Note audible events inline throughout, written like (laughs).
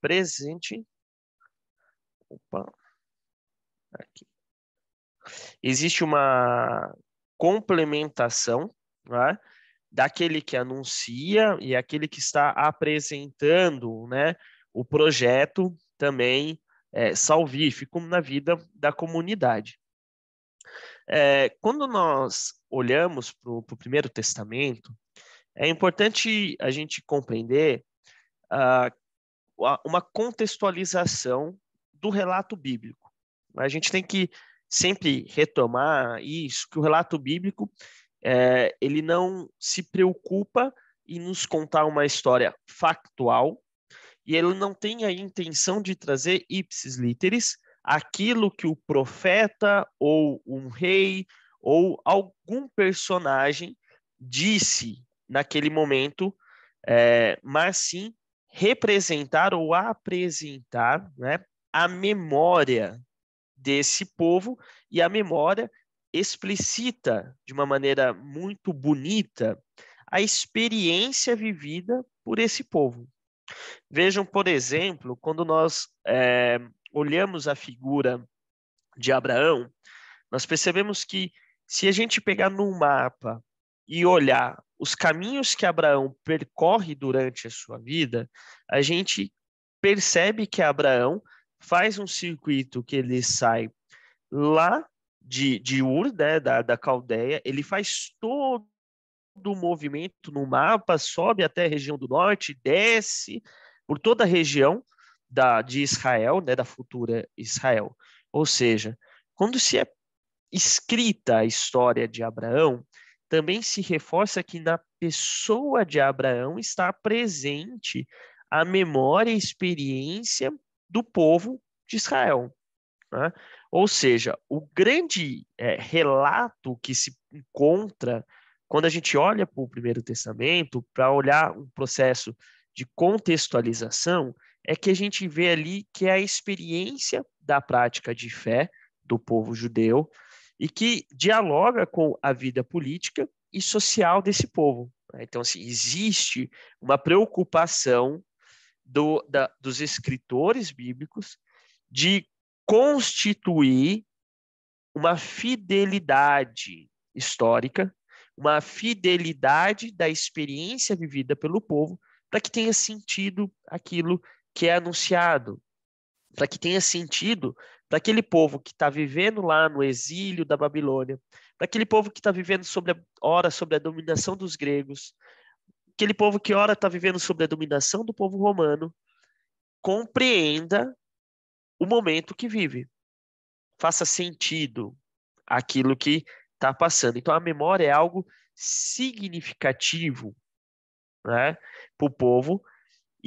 presente. Opa, aqui. Existe uma complementação né? daquele que anuncia e aquele que está apresentando né? o projeto também é, salvífico na vida da comunidade. É, quando nós olhamos para o Primeiro Testamento, é importante a gente compreender uh, uma contextualização do relato bíblico. A gente tem que sempre retomar isso, que o relato bíblico é, ele não se preocupa em nos contar uma história factual e ele não tem a intenção de trazer ipsis literis aquilo que o profeta ou um rei ou algum personagem disse naquele momento, é, mas sim representar ou apresentar né, a memória desse povo e a memória explicita de uma maneira muito bonita a experiência vivida por esse povo. Vejam, por exemplo, quando nós é, olhamos a figura de Abraão, nós percebemos que se a gente pegar no mapa e olhar os caminhos que Abraão percorre durante a sua vida, a gente percebe que Abraão faz um circuito que ele sai lá de, de Ur, né, da, da Caldeia, ele faz todo o movimento no mapa, sobe até a região do norte, desce por toda a região da, de Israel, né, da futura Israel. Ou seja, quando se é escrita a história de Abraão, também se reforça que na pessoa de Abraão está presente a memória e experiência do povo de Israel. Né? Ou seja, o grande é, relato que se encontra quando a gente olha para o Primeiro Testamento, para olhar um processo de contextualização, é que a gente vê ali que é a experiência da prática de fé do povo judeu e que dialoga com a vida política e social desse povo. Né? Então, assim, existe uma preocupação do, da, dos escritores bíblicos de constituir uma fidelidade histórica, uma fidelidade da experiência vivida pelo povo, para que tenha sentido aquilo que é anunciado, para que tenha sentido para aquele povo que está vivendo lá no exílio da Babilônia, para aquele povo que está vivendo sobre a, ora sobre a dominação dos gregos, aquele povo que ora está vivendo sobre a dominação do povo romano, compreenda o momento que vive, faça sentido aquilo que está passando. Então a memória é algo significativo, né, para o povo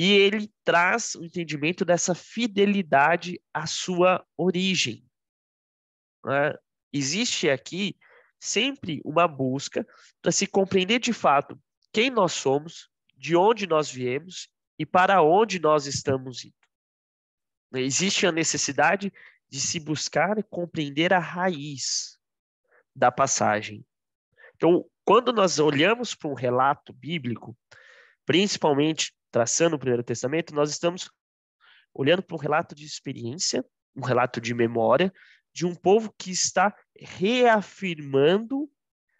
e ele traz o entendimento dessa fidelidade à sua origem. Né? Existe aqui sempre uma busca para se compreender de fato quem nós somos, de onde nós viemos e para onde nós estamos indo. Existe a necessidade de se buscar e compreender a raiz da passagem. Então, quando nós olhamos para um relato bíblico, principalmente traçando o Primeiro Testamento, nós estamos olhando para um relato de experiência, um relato de memória, de um povo que está reafirmando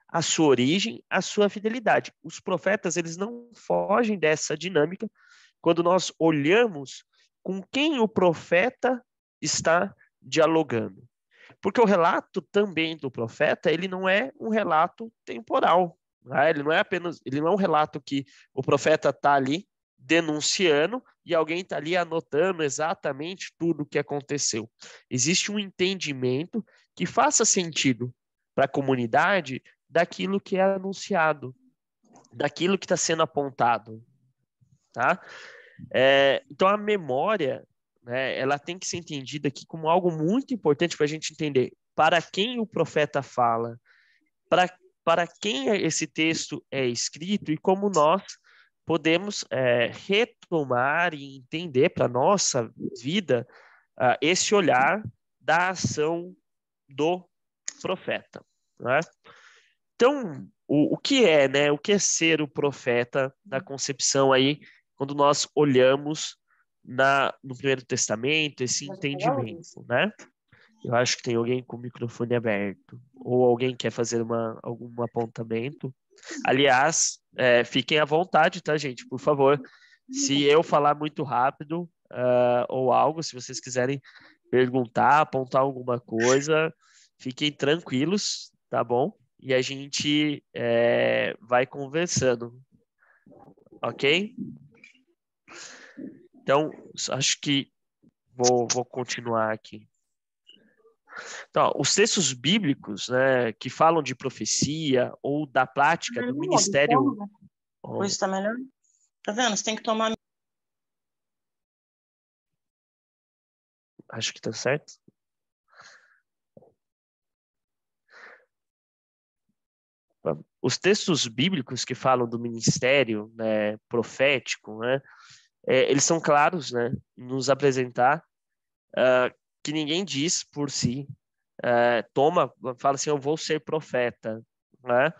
a sua origem, a sua fidelidade. Os profetas, eles não fogem dessa dinâmica quando nós olhamos com quem o profeta está dialogando. Porque o relato também do profeta, ele não é um relato temporal. Né? Ele não é apenas, ele não é um relato que o profeta está ali denunciando e alguém está ali anotando exatamente tudo o que aconteceu. Existe um entendimento que faça sentido para a comunidade daquilo que é anunciado, daquilo que está sendo apontado, tá? É, então a memória, né, ela tem que ser entendida aqui como algo muito importante para a gente entender para quem o profeta fala, para para quem esse texto é escrito e como nós podemos é, retomar e entender para nossa vida uh, esse olhar da ação do profeta. Né? Então, o, o que é, né? O que é ser o profeta da concepção aí, quando nós olhamos na, no Primeiro Testamento, esse entendimento, né? Eu acho que tem alguém com o microfone aberto, ou alguém quer fazer uma, algum apontamento. Aliás, é, fiquem à vontade, tá, gente? Por favor. Se eu falar muito rápido uh, ou algo, se vocês quiserem perguntar, apontar alguma coisa, fiquem tranquilos, tá bom? E a gente é, vai conversando, ok? Então, acho que vou, vou continuar aqui. Então, os textos bíblicos né, que falam de profecia ou da prática do ministério. Ou está então, né? oh. melhor? Tá vendo? Você tem que tomar. Acho que está certo. Os textos bíblicos que falam do ministério né, profético, né, é, eles são claros, né, nos apresentar uh, que ninguém diz por si, é, toma, fala assim, eu vou ser profeta, né?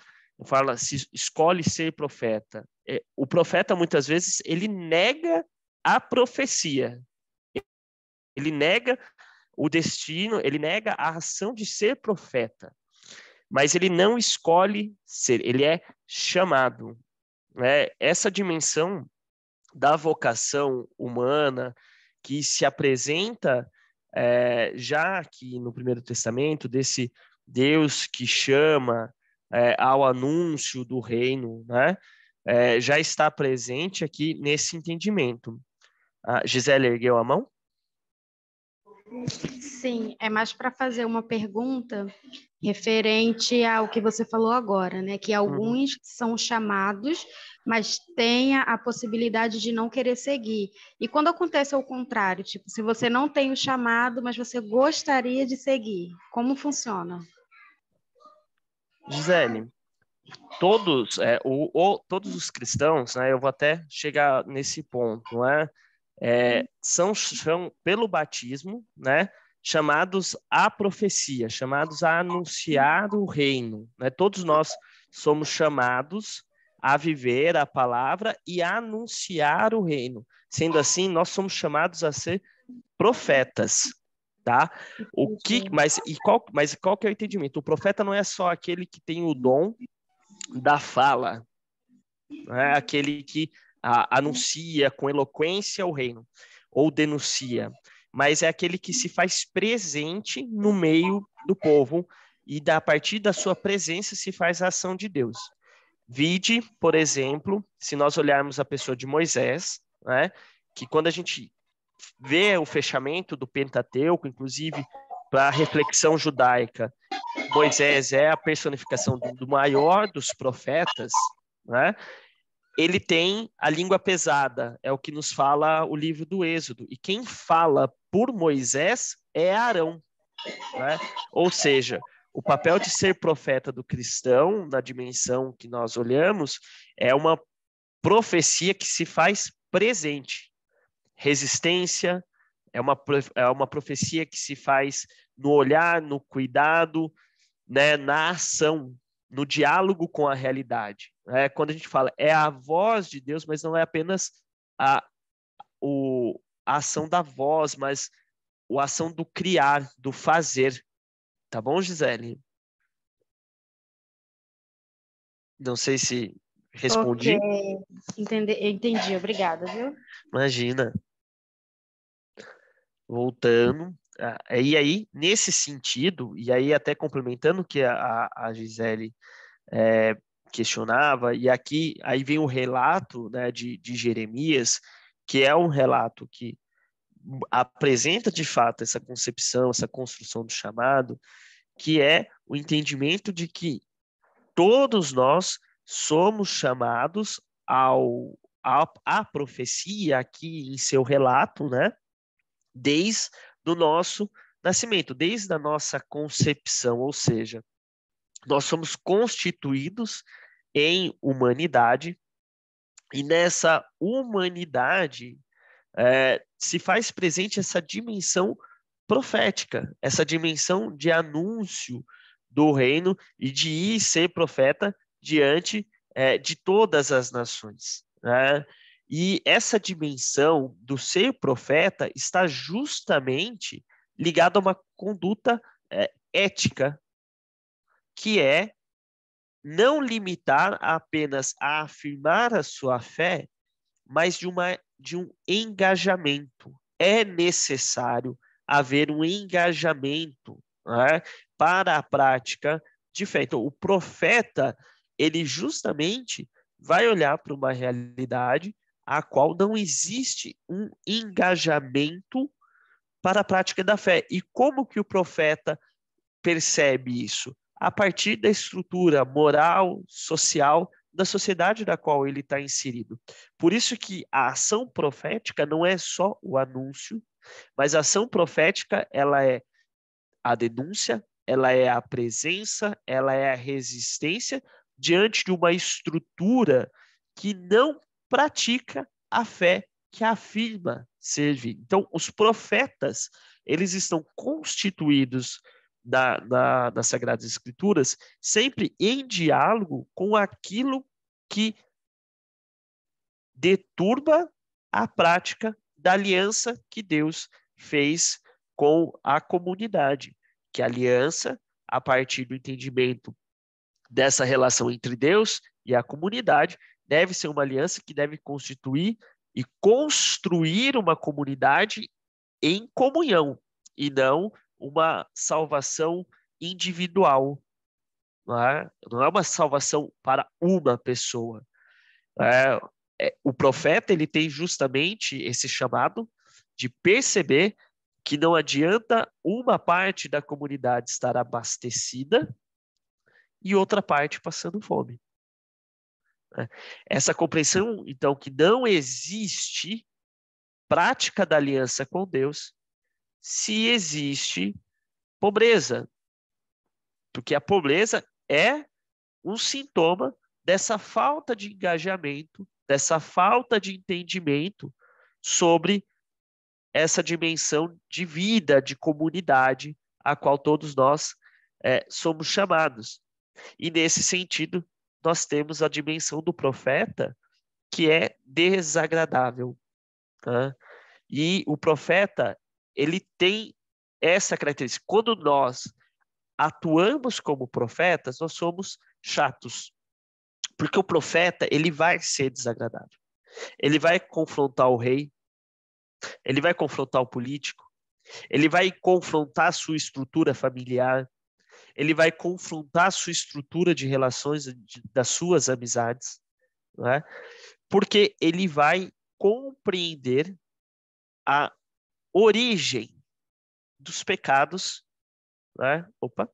Fala, se, escolhe ser profeta. É, o profeta, muitas vezes, ele nega a profecia. Ele nega o destino, ele nega a ação de ser profeta. Mas ele não escolhe ser, ele é chamado. Né? Essa dimensão da vocação humana que se apresenta é, já aqui no Primeiro Testamento, desse Deus que chama é, ao anúncio do reino, né? É, já está presente aqui nesse entendimento. A ah, Gisele ergueu a mão? Sim, é mais para fazer uma pergunta referente ao que você falou agora, né? Que uhum. alguns uhum. são chamados, mas tenha a, possibilidade de não querer seguir. E quando acontece ao contrário, tipo, se você não tem o chamado, mas você gostaria de seguir, como funciona? Gisele, todos, é, o, o, todos os cristãos, né? Eu vou até chegar nesse ponto, né? é, são, são, pelo batismo, né, chamados à profecia, chamados a anunciar o reino. Né? Todos nós somos chamados a viver a palavra e a anunciar o reino. Sendo assim, nós somos chamados a ser profetas, tá? O que, mas e qual, mas qual que é o entendimento? O profeta não é só aquele que tem o dom da fala, não é aquele que a, anuncia com eloquência o reino, ou denuncia, mas é aquele que se faz presente no meio do povo e da, a partir da sua presença se faz a ação de Deus. Vide, por exemplo, se nós olharmos a pessoa de Moisés, né, que quando a gente vê o fechamento do Pentateuco, inclusive para a reflexão judaica, Moisés é a personificação do, do maior dos profetas, né? ele tem a língua pesada, é o que nos fala o livro do Êxodo. E quem fala por Moisés é Arão. Né? Ou seja, o papel de ser profeta do cristão, na dimensão que nós olhamos, é uma profecia que se faz presente. Resistência é uma, é uma profecia que se faz no olhar, no cuidado, né, na ação, no diálogo com a realidade é, quando a gente fala é a voz de Deus, mas não é apenas a, o, a ação da voz, mas a ação do criar, do fazer. Tá bom, Gisele? Não sei se respondi. Okay. Entendi, entendi, obrigada, viu? Imagina. Voltando. É, e aí, nesse sentido, e aí até complementando o que a, a Gisele é, questionava, e aqui aí vem o relato né, de, de Jeremias, que é um relato que apresenta de fato essa concepção, essa construção do chamado, que é o entendimento de que todos nós somos chamados ao à profecia aqui em seu relato, né? Desde do nosso nascimento, desde a nossa concepção, ou seja, nós somos constituídos em humanidade, e nessa humanidade é, se faz presente essa dimensão profética, essa dimensão de anúncio do reino e de ir ser profeta diante é, de todas as nações. Né? E essa dimensão do ser profeta está justamente ligada a uma conduta é, ética, que é não limitar apenas a afirmar a sua fé, mas de, uma, de um engajamento. É necessário haver um engajamento é, para a prática de fé. Então, o profeta, ele justamente vai olhar para uma realidade a qual não existe um engajamento para a prática da fé. E como que o profeta percebe isso? a partir da estrutura moral, social da sociedade da qual ele está inserido. Por isso que a ação profética não é só o anúncio, mas a ação profética ela é a denúncia, ela é a presença, ela é a resistência diante de uma estrutura que não pratica a fé que afirma servir. Então, os profetas, eles estão constituídos da, da, das Sagradas Escrituras, sempre em diálogo com aquilo que deturba a prática da aliança que Deus fez com a comunidade, que a aliança, a partir do entendimento dessa relação entre Deus e a comunidade, deve ser uma aliança que deve constituir e construir uma comunidade em comunhão e não uma salvação individual, não é, não é uma salvação para uma pessoa. É, é, o profeta ele tem justamente esse chamado de perceber que não adianta uma parte da comunidade estar abastecida e outra parte passando fome. É, essa compreensão, então, que não existe prática da aliança com Deus se existe pobreza. Porque a pobreza é um sintoma dessa falta de engajamento, dessa falta de entendimento sobre essa dimensão de vida, de comunidade, a qual todos nós é, somos chamados. E nesse sentido, nós temos a dimensão do profeta, que é desagradável. Tá? E o profeta ele tem essa característica. Quando nós atuamos como profetas, nós somos chatos. Porque o profeta, ele vai ser desagradável. Ele vai confrontar o rei, ele vai confrontar o político, ele vai confrontar a sua estrutura familiar, ele vai confrontar a sua estrutura de relações de, das suas amizades, né? porque ele vai compreender a origem dos pecados, né? Opa,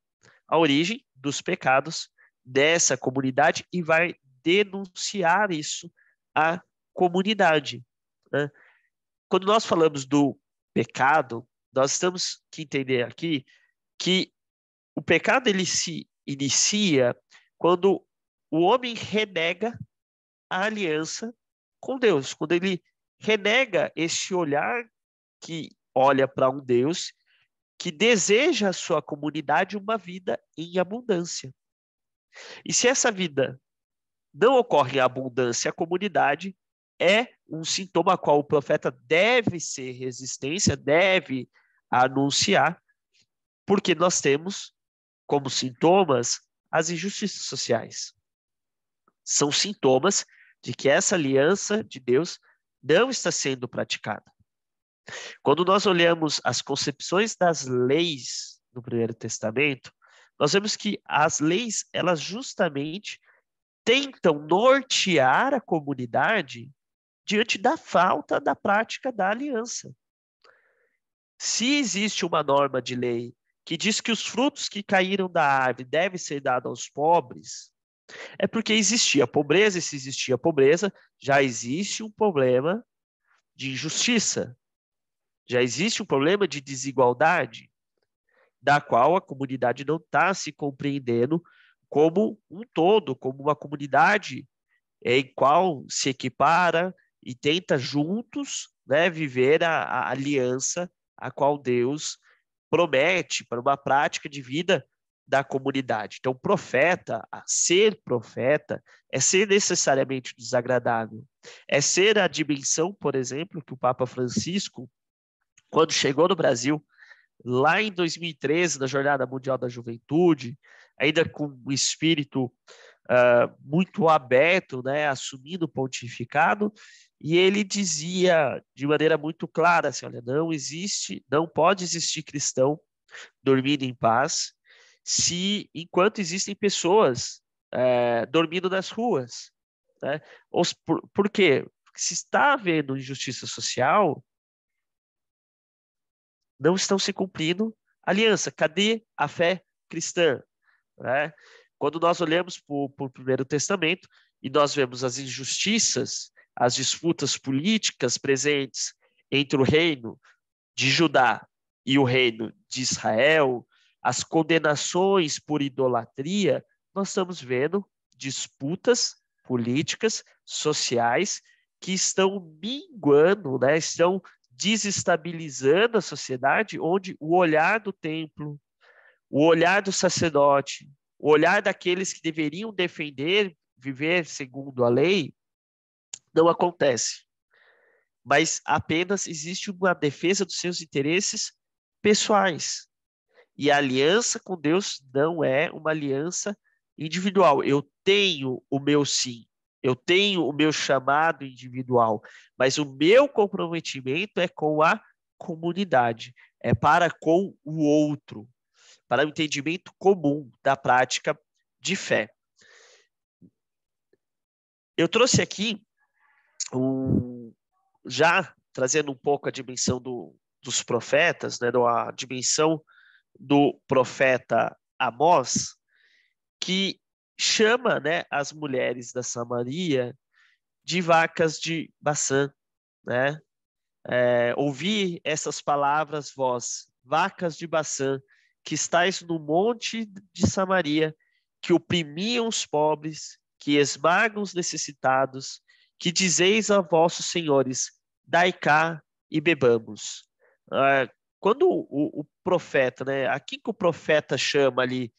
a origem dos pecados dessa comunidade e vai denunciar isso à comunidade. Né? Quando nós falamos do pecado, nós temos que entender aqui que o pecado ele se inicia quando o homem renega a aliança com Deus, quando ele renega esse olhar que olha para um Deus que deseja à sua comunidade uma vida em abundância. E se essa vida não ocorre em abundância, a comunidade é um sintoma a qual o profeta deve ser resistência, deve anunciar, porque nós temos como sintomas as injustiças sociais. São sintomas de que essa aliança de Deus não está sendo praticada. Quando nós olhamos as concepções das leis no Primeiro Testamento, nós vemos que as leis, elas justamente tentam nortear a comunidade diante da falta da prática da aliança. Se existe uma norma de lei que diz que os frutos que caíram da árvore devem ser dados aos pobres, é porque existia pobreza, e se existia pobreza, já existe um problema de injustiça. Já existe um problema de desigualdade, da qual a comunidade não está se compreendendo como um todo, como uma comunidade em é qual se equipara e tenta juntos né, viver a, a aliança a qual Deus promete para uma prática de vida da comunidade. Então, profeta, ser profeta, é ser necessariamente desagradável. É ser a dimensão, por exemplo, que o Papa Francisco quando chegou no Brasil, lá em 2013, na Jornada Mundial da Juventude, ainda com um espírito uh, muito aberto, né, assumindo o pontificado, e ele dizia de maneira muito clara assim, olha, não existe, não pode existir cristão dormindo em paz se enquanto existem pessoas é, dormindo nas ruas. Né? Ou, por, por quê? Porque se está havendo injustiça social, não estão se cumprindo aliança. Cadê a fé cristã? Né? Quando nós olhamos para o Primeiro Testamento e nós vemos as injustiças, as disputas políticas presentes entre o reino de Judá e o reino de Israel, as condenações por idolatria, nós estamos vendo disputas políticas, sociais, que estão minguando, né? estão desestabilizando a sociedade, onde o olhar do templo, o olhar do sacerdote, o olhar daqueles que deveriam defender, viver segundo a lei, não acontece. Mas apenas existe uma defesa dos seus interesses pessoais. E a aliança com Deus não é uma aliança individual. Eu tenho o meu sim. Eu tenho o meu chamado individual, mas o meu comprometimento é com a comunidade, é para com o outro, para o entendimento comum da prática de fé. Eu trouxe aqui um, já trazendo um pouco a dimensão do, dos profetas, né, a dimensão do profeta Amós, que chama né, as mulheres da Samaria de vacas de Baçã. Né? É, ouvi essas palavras, vós, vacas de Baçã, que estáis no monte de Samaria, que oprimiam os pobres, que esmagam os necessitados, que dizeis a vossos senhores, dai cá e bebamos. Ah, quando o, o, profeta, né, Aqui que o profeta chama ali,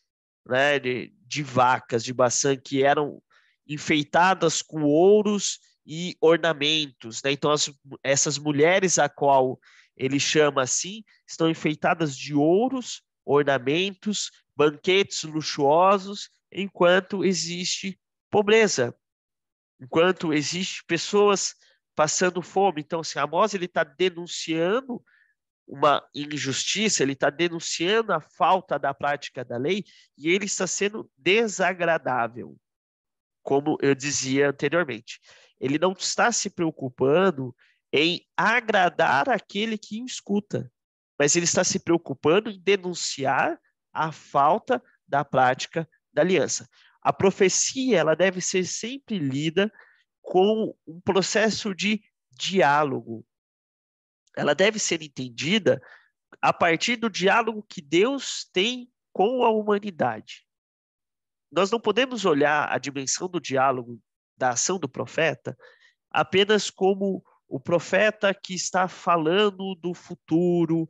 né, de, de vacas de Baçã que eram enfeitadas com ouros e ornamentos. Né? Então, as, essas mulheres a qual ele chama assim estão enfeitadas de ouros, ornamentos, banquetes luxuosos, enquanto existe pobreza, enquanto existe pessoas passando fome. Então, assim, Amós está denunciando uma injustiça, ele está denunciando a falta da prática da lei e ele está sendo desagradável, como eu dizia anteriormente. Ele não está se preocupando em agradar aquele que o escuta, mas ele está se preocupando em denunciar a falta da prática da aliança. A profecia ela deve ser sempre lida com um processo de diálogo, ela deve ser entendida a partir do diálogo que Deus tem com a humanidade. Nós não podemos olhar a dimensão do diálogo da ação do profeta apenas como o profeta que está falando do futuro,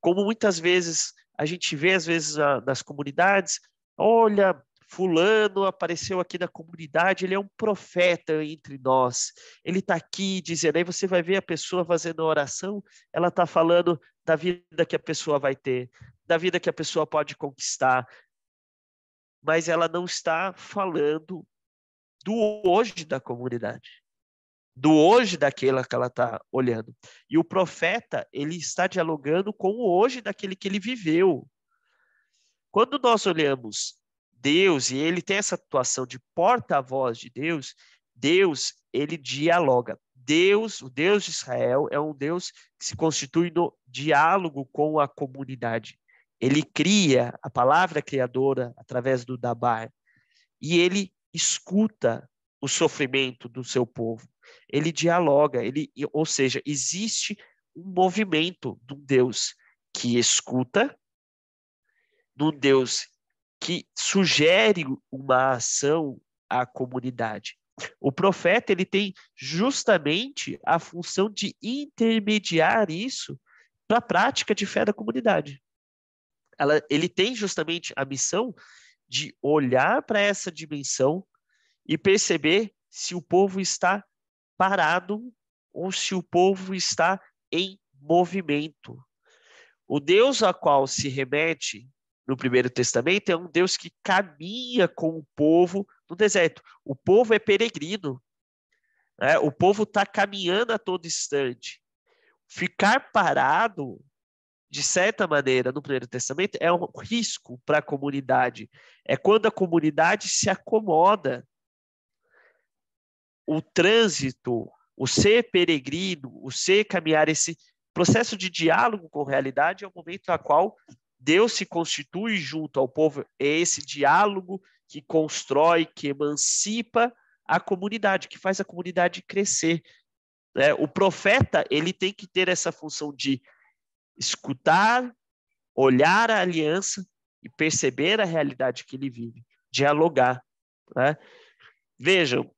como muitas vezes a gente vê às vezes nas comunidades, olha, Fulano apareceu aqui na comunidade, ele é um profeta entre nós. Ele está aqui dizendo. Aí você vai ver a pessoa fazendo a oração, ela está falando da vida que a pessoa vai ter, da vida que a pessoa pode conquistar. Mas ela não está falando do hoje da comunidade do hoje daquela que ela está olhando. E o profeta, ele está dialogando com o hoje daquele que ele viveu. Quando nós olhamos Deus, e ele tem essa atuação de porta-voz de Deus, Deus, ele dialoga. Deus, o Deus de Israel, é um Deus que se constitui no diálogo com a comunidade. Ele cria a palavra criadora através do Dabar e ele escuta o sofrimento do seu povo. Ele dialoga, ele, ou seja, existe um movimento de um Deus que escuta, de um Deus que sugere uma ação à comunidade. O profeta ele tem justamente a função de intermediar isso para a prática de fé da comunidade. Ela, ele tem justamente a missão de olhar para essa dimensão e perceber se o povo está parado ou se o povo está em movimento. O Deus a qual se remete no Primeiro Testamento é um Deus que caminha com o povo no deserto. O povo é peregrino. Né? O povo está caminhando a todo instante. Ficar parado, de certa maneira, no Primeiro Testamento, é um risco para a comunidade. É quando a comunidade se acomoda. O trânsito, o ser peregrino, o ser caminhar, esse processo de diálogo com a realidade é o momento a qual Deus se constitui junto ao povo, é esse diálogo que constrói, que emancipa a comunidade, que faz a comunidade crescer. Né? o profeta ele tem que ter essa função de escutar, olhar a aliança e perceber a realidade que ele vive, dialogar. Né? Vejam,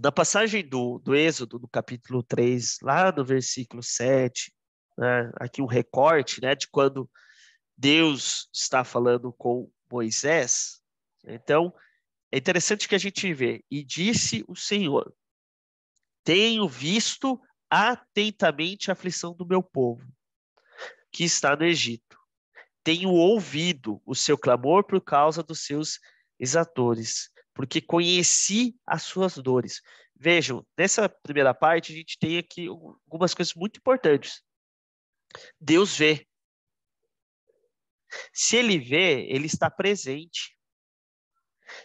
na passagem do, do Êxodo, no capítulo 3, lá no versículo 7, né, aqui um recorte né, de quando Deus está falando com Moisés. Então, é interessante que a gente vê. E disse o Senhor: Tenho visto atentamente a aflição do meu povo, que está no Egito. Tenho ouvido o seu clamor por causa dos seus exatores, porque conheci as suas dores. Vejam, nessa primeira parte, a gente tem aqui algumas coisas muito importantes. Deus vê. Se ele vê, ele está presente.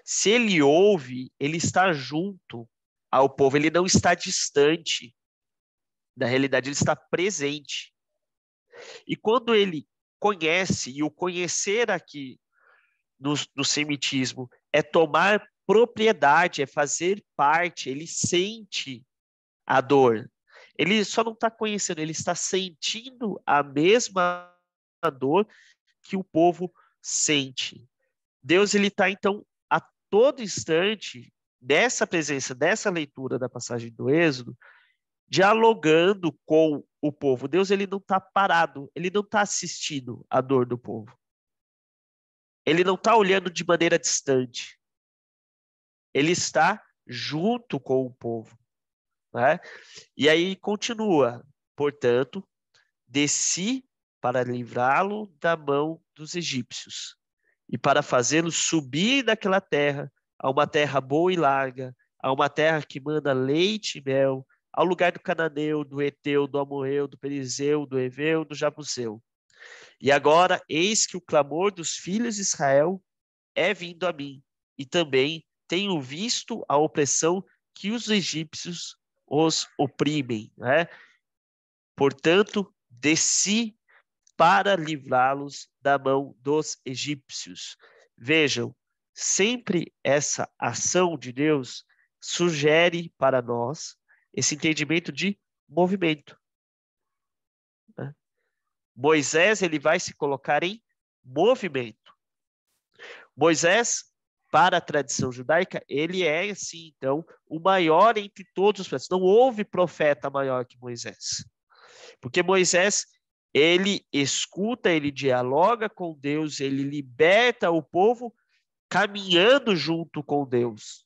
Se ele ouve, ele está junto ao povo, ele não está distante da realidade, ele está presente. E quando ele conhece, e o conhecer aqui no, no semitismo é tomar propriedade, é fazer parte, ele sente a dor. Ele só não está conhecendo, ele está sentindo a mesma dor que o povo sente. Deus ele está então a todo instante dessa presença, dessa leitura da passagem do Êxodo, dialogando com o povo. Deus ele não está parado, ele não está assistindo a dor do povo. Ele não está olhando de maneira distante. Ele está junto com o povo. Né? E aí continua, portanto, desci para livrá-lo da mão dos egípcios e para fazê-lo subir daquela terra a uma terra boa e larga, a uma terra que manda leite e mel, ao lugar do cananeu, do Eteu, do Amorreu, do Perizeu, do Eveu, do Jabuseu. E agora, eis que o clamor dos filhos de Israel é vindo a mim, e também tenho visto a opressão que os egípcios os oprimem. Né? Portanto, desci para livrá-los da mão dos egípcios. Vejam, sempre essa ação de Deus sugere para nós esse entendimento de movimento. Né? Moisés ele vai se colocar em movimento. Moisés, para a tradição judaica, ele é, assim, então, o maior entre todos os profetas. Não houve profeta maior que Moisés. Porque Moisés ele escuta, ele dialoga com Deus, ele liberta o povo caminhando junto com Deus.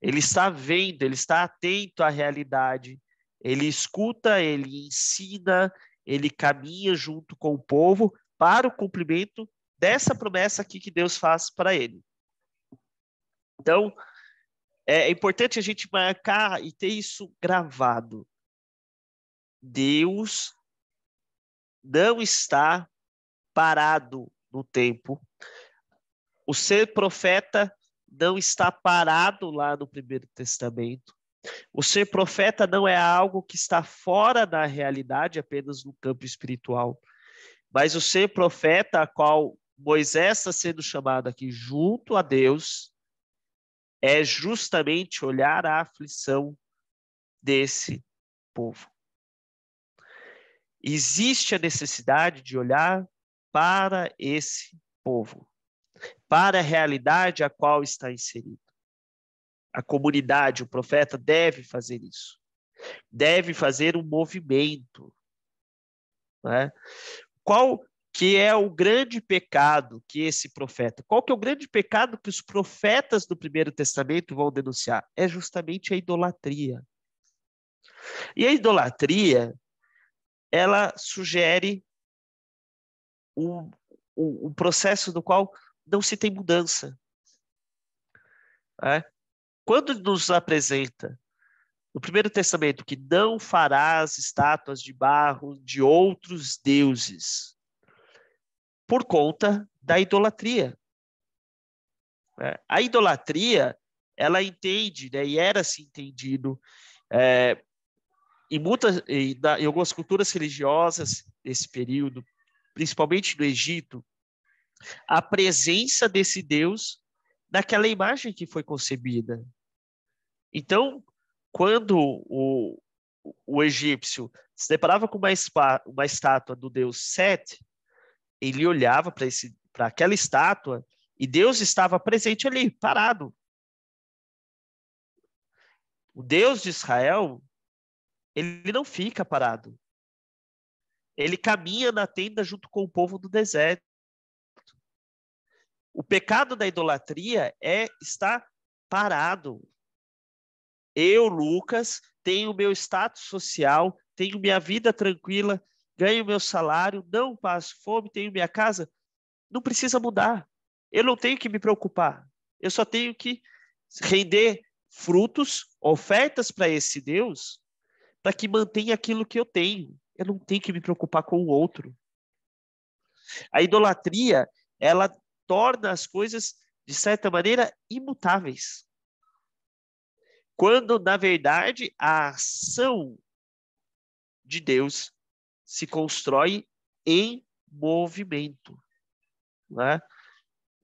Ele está vendo, ele está atento à realidade. Ele escuta, ele ensina, ele caminha junto com o povo para o cumprimento dessa promessa aqui que Deus faz para ele. Então, é importante a gente marcar e ter isso gravado. Deus não está parado no tempo. O ser profeta não está parado lá no Primeiro Testamento. O ser profeta não é algo que está fora da realidade, apenas no campo espiritual. Mas o ser profeta, a qual Moisés está sendo chamado aqui junto a Deus, é justamente olhar a aflição desse povo existe a necessidade de olhar para esse povo, para a realidade a qual está inserido. A comunidade, o profeta deve fazer isso. Deve fazer um movimento. Né? Qual que é o grande pecado que esse profeta, qual que é o grande pecado que os profetas do Primeiro Testamento vão denunciar? É justamente a idolatria. E a idolatria, ela sugere o, o, o processo no qual não se tem mudança. É? Quando nos apresenta no Primeiro Testamento que não farás estátuas de barro de outros deuses por conta da idolatria. É? A idolatria, ela entende, né, e era se entendido é, em muitas e em algumas culturas religiosas desse período, principalmente do Egito, a presença desse Deus naquela imagem que foi concebida. Então, quando o, o egípcio se deparava com uma, uma estátua do deus Set, ele olhava para aquela estátua e Deus estava presente ali, parado. O Deus de Israel ele não fica parado. Ele caminha na tenda junto com o povo do deserto. O pecado da idolatria é estar parado. Eu, Lucas, tenho meu status social, tenho minha vida tranquila, ganho meu salário, não passo fome, tenho minha casa. Não precisa mudar. Eu não tenho que me preocupar. Eu só tenho que render frutos, ofertas para esse Deus para que mantenha aquilo que eu tenho. Eu não tenho que me preocupar com o outro. A idolatria, ela torna as coisas, de certa maneira, imutáveis. Quando, na verdade, a ação de Deus se constrói em movimento. Né?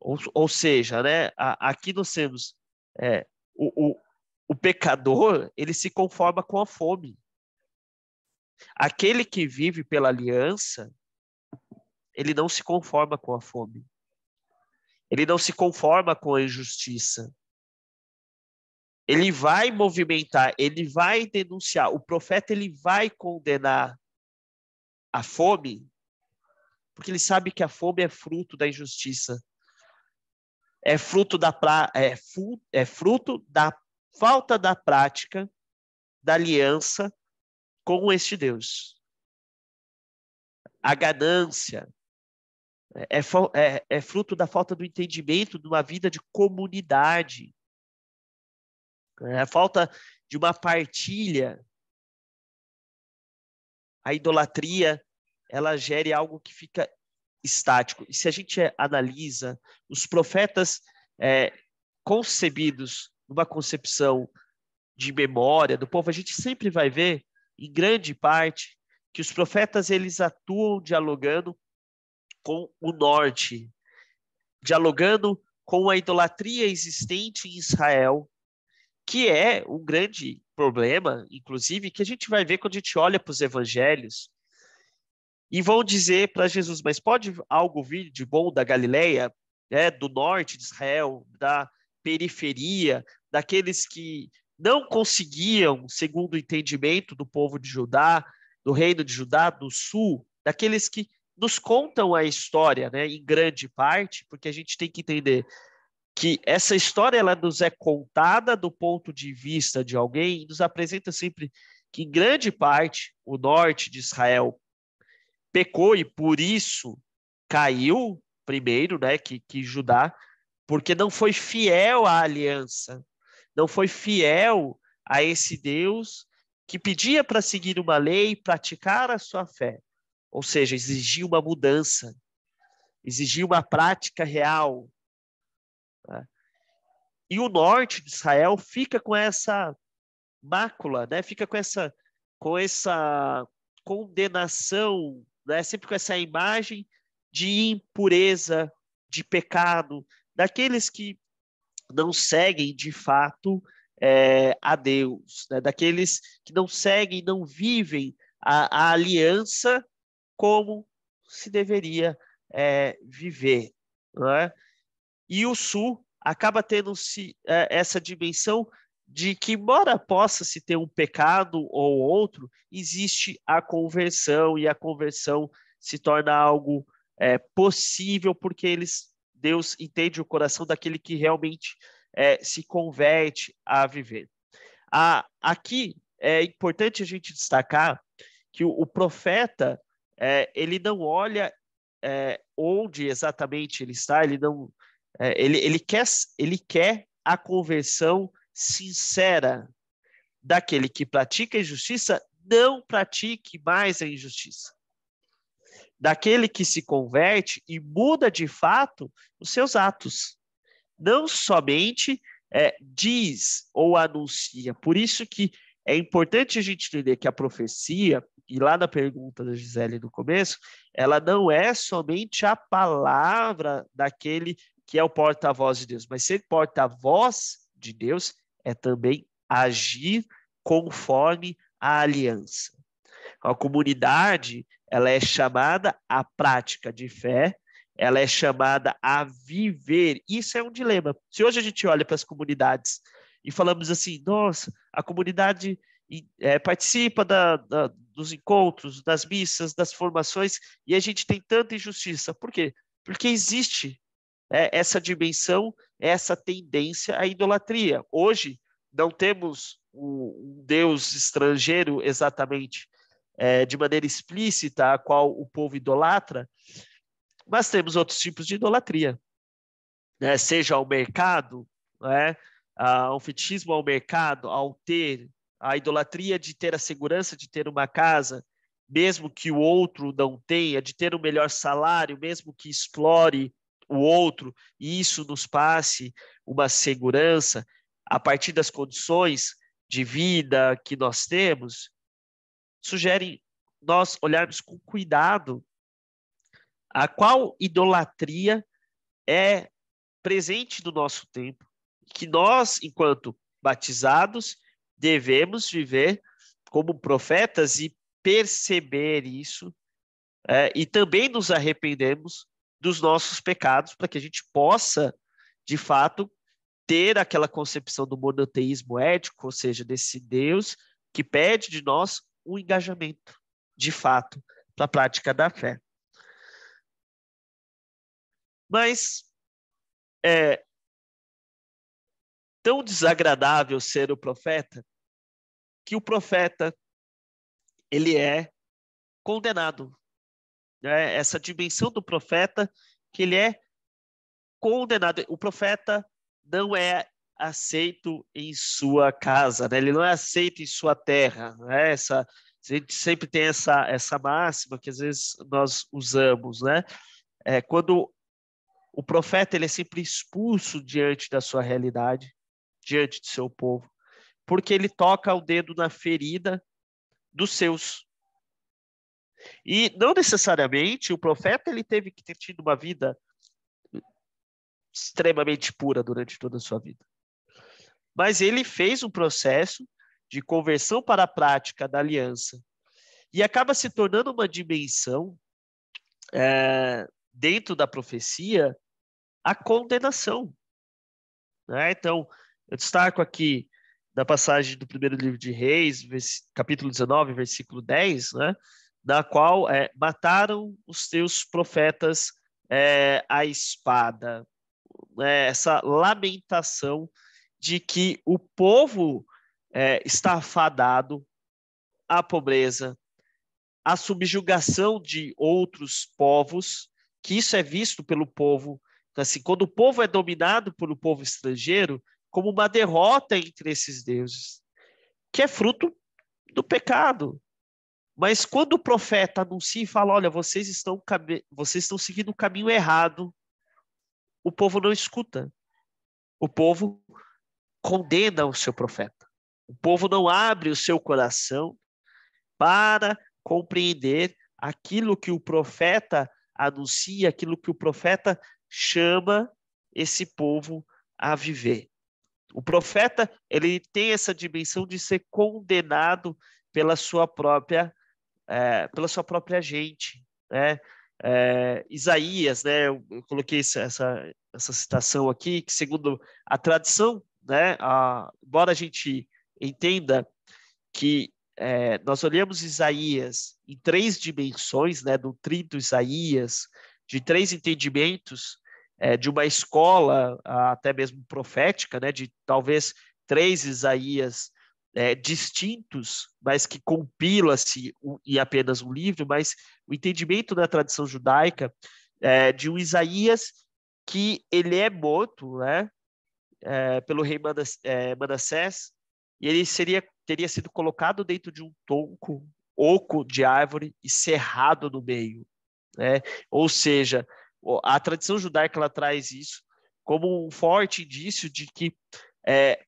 Ou, ou seja, né, a, aqui nós temos é, o, o, o pecador, ele se conforma com a fome. Aquele que vive pela aliança, ele não se conforma com a fome. Ele não se conforma com a injustiça. Ele vai movimentar, ele vai denunciar. O profeta ele vai condenar a fome, porque ele sabe que a fome é fruto da injustiça. É fruto da pra, é, é fruto da falta da prática da aliança com este Deus. A ganância é, é, é fruto da falta do entendimento de uma vida de comunidade, é a falta de uma partilha. A idolatria ela gera algo que fica estático. E se a gente analisa os profetas é, concebidos numa concepção de memória do povo, a gente sempre vai ver em grande parte, que os profetas eles atuam dialogando com o norte, dialogando com a idolatria existente em Israel, que é um grande problema, inclusive, que a gente vai ver quando a gente olha para os evangelhos. E vão dizer para Jesus, mas pode algo vir de bom da Galileia, né, do norte de Israel, da periferia, daqueles que não conseguiam, segundo o entendimento do povo de Judá, do reino de Judá, do sul, daqueles que nos contam a história, né, em grande parte, porque a gente tem que entender que essa história ela nos é contada do ponto de vista de alguém e nos apresenta sempre que em grande parte o norte de Israel pecou e por isso caiu primeiro, né, que, que Judá, porque não foi fiel à aliança não foi fiel a esse Deus que pedia para seguir uma lei e praticar a sua fé. Ou seja, exigia uma mudança, exigia uma prática real. Né? E o norte de Israel fica com essa mácula, né? fica com essa, com essa condenação, né? sempre com essa imagem de impureza, de pecado, daqueles que não seguem de fato é, a Deus, né? daqueles que não seguem, não vivem a, a aliança como se deveria é, viver. É? E o Sul acaba tendo se é, essa dimensão de que, embora possa se ter um pecado ou outro, existe a conversão e a conversão se torna algo é, possível porque eles Deus entende o coração daquele que realmente é, se converte a viver. A, aqui é importante a gente destacar que o, o profeta é, ele não olha é, onde exatamente ele está, ele não é, ele, ele, quer, ele quer a conversão sincera daquele que pratica a injustiça, não pratique mais a injustiça daquele que se converte e muda de fato os seus atos. Não somente é, diz ou anuncia. Por isso que é importante a gente entender que a profecia, e lá na pergunta da Gisele no começo, ela não é somente a palavra daquele que é o porta-voz de Deus, mas ser porta-voz de Deus é também agir conforme a aliança. A comunidade ela é chamada à prática de fé, ela é chamada a viver. Isso é um dilema. Se hoje a gente olha para as comunidades e falamos assim, nossa, a comunidade é, participa da, da, dos encontros, das missas, das formações, e a gente tem tanta injustiça. Por quê? Porque existe é, essa dimensão, essa tendência à idolatria. Hoje, não temos um, um Deus estrangeiro exatamente, é, de maneira explícita a qual o povo idolatra, mas temos outros tipos de idolatria, né? seja ao mercado, né? ao fetismo ao mercado, ao ter, a idolatria de ter a segurança de ter uma casa, mesmo que o outro não tenha, de ter um melhor salário, mesmo que explore o outro, e isso nos passe uma segurança a partir das condições de vida que nós temos, sugere nós olharmos com cuidado a qual idolatria é presente no nosso tempo, que nós, enquanto batizados, devemos viver como profetas e perceber isso é, e também nos arrependemos dos nossos pecados para que a gente possa, de fato, ter aquela concepção do monoteísmo ético, ou seja, desse Deus que pede de nós um engajamento de fato para a prática da fé. Mas é tão desagradável ser o profeta que o profeta ele é condenado. Né? Essa dimensão do profeta que ele é condenado. O profeta não é aceito em sua casa, né? ele não é aceito em sua terra. Né? Essa, a gente sempre tem essa, essa máxima que às vezes nós usamos. Né? É, quando o profeta ele é sempre expulso diante da sua realidade, diante do seu povo, porque ele toca o dedo na ferida dos seus. E não necessariamente o profeta ele teve que ter tido uma vida extremamente pura durante toda a sua vida. Mas ele fez um processo de conversão para a prática da aliança e acaba se tornando uma dimensão é, dentro da profecia a condenação. Né? Então, eu destaco aqui da passagem do primeiro livro de Reis, capítulo 19, versículo 10, né? na qual é, mataram os teus profetas é, a espada. É, essa lamentação de que o povo é, está fadado à pobreza, à subjugação de outros povos, que isso é visto pelo povo. Então, assim, quando o povo é dominado pelo povo estrangeiro, como uma derrota entre esses deuses, que é fruto do pecado. Mas quando o profeta anuncia e fala: olha, vocês estão, vocês estão seguindo o caminho errado, o povo não escuta. O povo condena o seu profeta. O povo não abre o seu coração para compreender aquilo que o profeta anuncia, aquilo que o profeta chama esse povo a viver. O profeta, ele tem essa dimensão de ser condenado pela sua própria, é, pela sua própria gente, né? É, Isaías, né? Eu coloquei essa, essa citação aqui, que segundo a tradição né? A, embora a gente entenda que é, nós olhamos Isaías em três dimensões, né? Do trinto Isaías, de três entendimentos é, de uma escola até mesmo profética, né? De talvez três Isaías é, distintos, mas que compila-se em apenas um livro, mas o entendimento da tradição judaica é, de um Isaías que ele é morto, né? é, pelo rei eh, Manassés, e ele seria, teria sido colocado dentro de um tonco oco de árvore e cerrado no meio. Né? Ou seja, a tradição judaica ela traz isso como um forte indício de que é,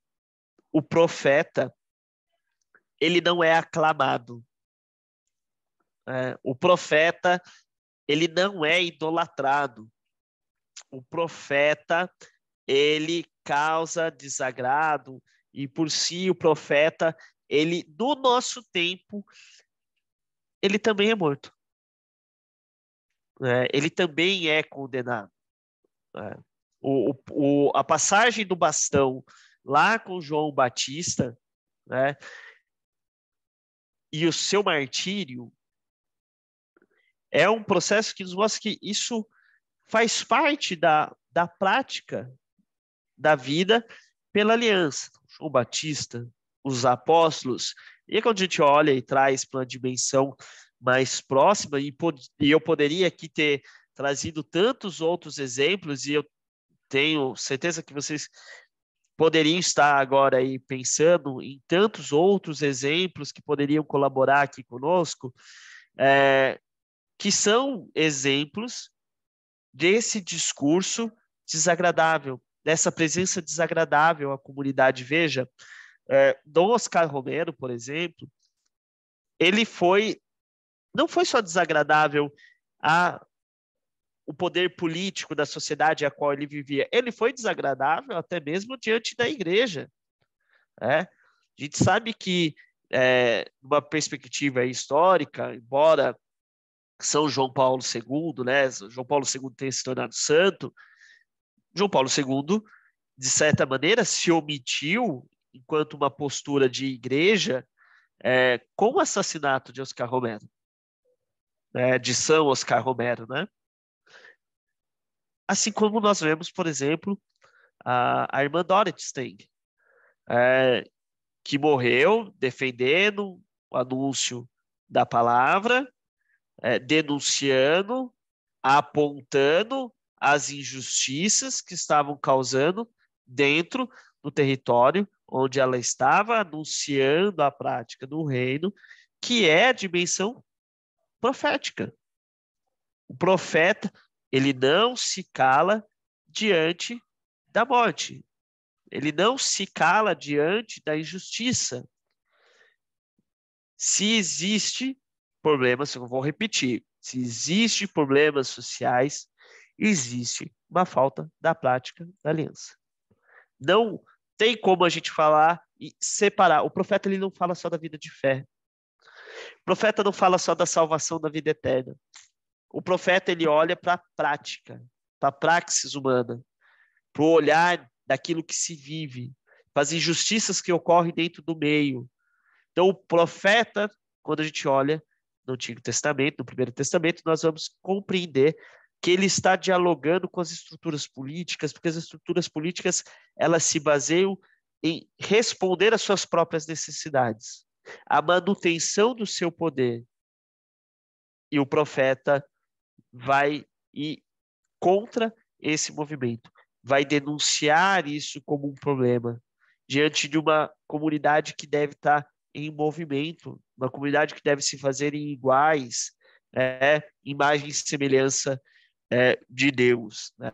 o profeta ele não é aclamado. É, o profeta ele não é idolatrado. O profeta ele causa desagrado e por si o profeta, ele no nosso tempo, ele também é morto. É, ele também é condenado. É. O, o, a passagem do bastão lá com João Batista, né, e o seu martírio, é um processo que nos mostra que isso faz parte da, da prática da vida pela aliança. João Batista, os apóstolos. E é quando a gente olha e traz para uma dimensão mais próxima, e, eu poderia aqui ter trazido tantos outros exemplos, e eu tenho certeza que vocês poderiam estar agora aí pensando em tantos outros exemplos que poderiam colaborar aqui conosco, é, que são exemplos desse discurso desagradável, dessa presença desagradável à comunidade. Veja, é, Dom Oscar Romero, por exemplo, ele foi não foi só desagradável a o poder político da sociedade a qual ele vivia, ele foi desagradável até mesmo diante da igreja. Né? A gente sabe que, é, uma perspectiva histórica, embora São João Paulo II, né, João Paulo II tenha se tornado santo, João Paulo II, de certa maneira, se omitiu enquanto uma postura de igreja é, com o assassinato de Oscar Romero, né, de São Oscar Romero, né? Assim como nós vemos, por exemplo, a, a irmã Dorothy Stang, é, que morreu defendendo o anúncio da palavra, é, denunciando, apontando as injustiças que estavam causando dentro do território onde ela estava anunciando a prática do reino, que é a dimensão profética. O profeta, ele não se cala diante da morte. Ele não se cala diante da injustiça. Se existe problemas, eu vou repetir, se existe problemas sociais, existe uma falta da prática da aliança. Não tem como a gente falar e separar. O profeta ele não fala só da vida de fé. O profeta não fala só da salvação da vida eterna. O profeta ele olha para a prática, para a praxis humana, para o olhar daquilo que se vive, para as injustiças que ocorrem dentro do meio. Então, o profeta, quando a gente olha no Antigo Testamento, no Primeiro Testamento, nós vamos compreender que ele está dialogando com as estruturas políticas, porque as estruturas políticas elas se baseiam em responder às suas próprias necessidades. A manutenção do seu poder. E o profeta vai ir contra esse movimento, vai denunciar isso como um problema diante de uma comunidade que deve estar em movimento, uma comunidade que deve se fazer em iguais, é, imagem e semelhança é, de Deus. Né?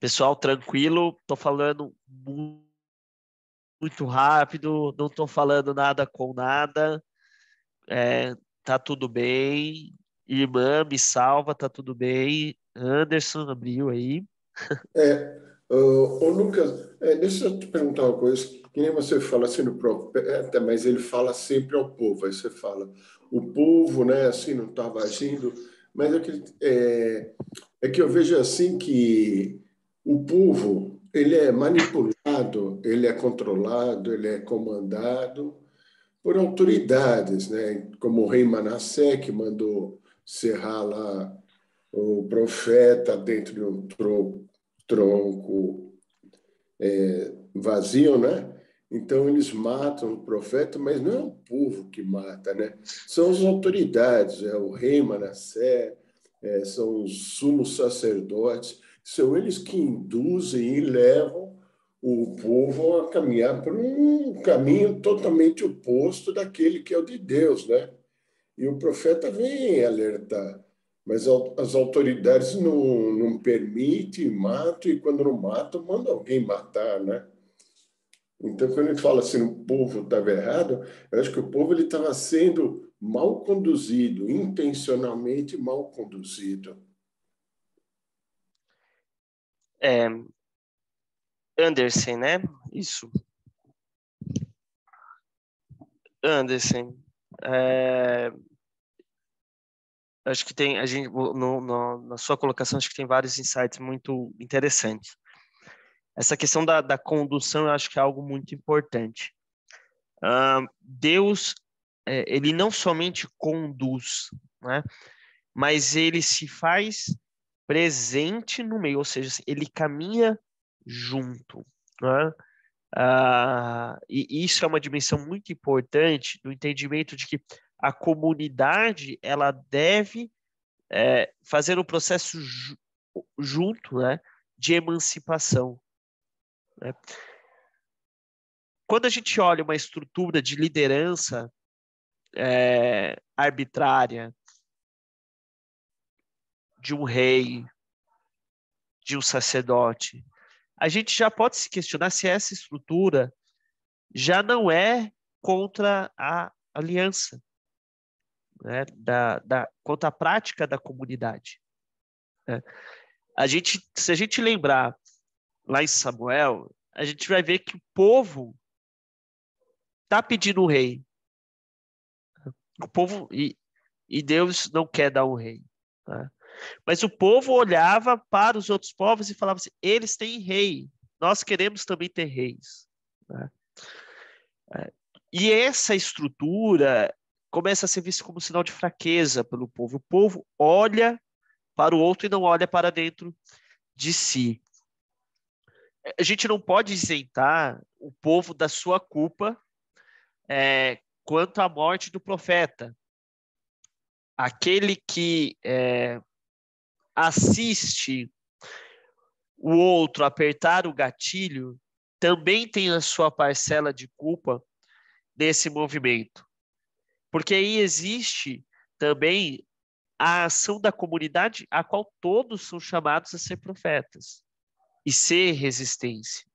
Pessoal, tranquilo, Tô falando muito rápido, não tô falando nada com nada, é, tá tudo bem. Irmã, me salva, tá tudo bem. Anderson abriu aí. É, ô, ô Lucas, é, deixa eu te perguntar uma coisa. Que nem você fala assim no profeta, é, mas ele fala sempre ao povo. Aí você fala, o povo, né? Assim, não estava agindo. Mas é, é que eu vejo assim que o povo ele é manipulado, ele é controlado, ele é comandado por autoridades, né? Como o rei Manassé que mandou serrar lá o profeta dentro de um tronco, tronco é, vazio, né? Então eles matam o profeta, mas não é o povo que mata, né? São as autoridades, é o rei Manassé, é, são os sumos sacerdotes, são eles que induzem e levam o povo a caminhar por um caminho totalmente oposto daquele que é o de Deus, né? E o profeta vem alertar, mas as autoridades não, não permitem, matam, e quando não matam, manda alguém matar, né? Então, quando ele fala assim, o povo estava errado, eu acho que o povo estava sendo mal conduzido, intencionalmente mal conduzido. É, né? Isso. Anderson, É, acho que tem a gente no, no, na sua colocação acho que tem vários insights muito interessantes essa questão da, da condução eu acho que é algo muito importante. Uh, Deus, é, ele não somente conduz, né? mas ele se faz presente no meio, ou seja, assim, ele caminha junto. Né? Uh, e isso é uma dimensão muito importante do entendimento de que a comunidade ela deve é, fazer o um processo ju junto né, de emancipação. Né? Quando a gente olha uma estrutura de liderança é, arbitrária de um rei, de um sacerdote, a gente já pode se questionar se essa estrutura já não é contra a aliança, né? da, da, contra a prática da comunidade. Né? A gente, se a gente lembrar lá em Samuel, a gente vai ver que o povo está pedindo um rei. O povo e, e Deus não quer dar um rei. Tá? Mas o povo olhava para os outros povos e falava assim: eles têm rei, nós queremos também ter reis. Tá? É, e essa estrutura começa a ser vista como sinal de fraqueza pelo povo. O povo olha para o outro e não olha para dentro de si a gente não pode isentar o povo da sua culpa é, quanto à morte do profeta. Aquele que é, assiste o outro apertar o gatilho também tem a sua parcela de culpa nesse movimento. Porque aí existe também a ação da comunidade, a qual todos são chamados a ser profetas e ser resistência.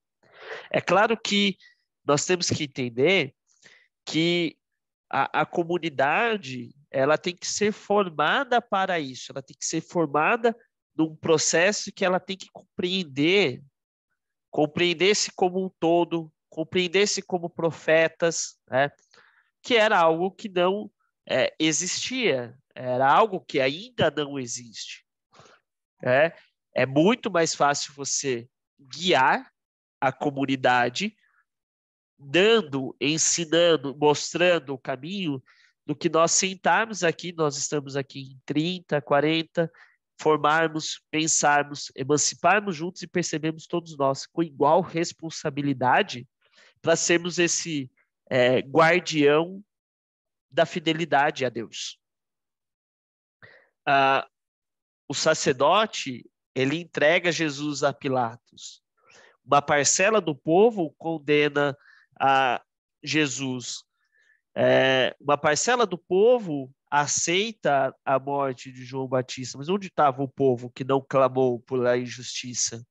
É claro que nós temos que entender que a, a comunidade ela tem que ser formada para isso, ela tem que ser formada num processo que ela tem que compreender, compreender-se como um todo, compreender-se como profetas, né? que era algo que não é, existia, era algo que ainda não existe. É? É muito mais fácil você guiar a comunidade, dando, ensinando, mostrando o caminho, do que nós sentarmos aqui, nós estamos aqui em 30, 40, formarmos, pensarmos, emanciparmos juntos e percebemos todos nós com igual responsabilidade para sermos esse é, guardião da fidelidade a Deus. Ah, o sacerdote ele entrega Jesus a Pilatos. Uma parcela do povo condena a Jesus. É, uma parcela do povo aceita a morte de João Batista, mas onde estava o povo que não clamou pela injustiça?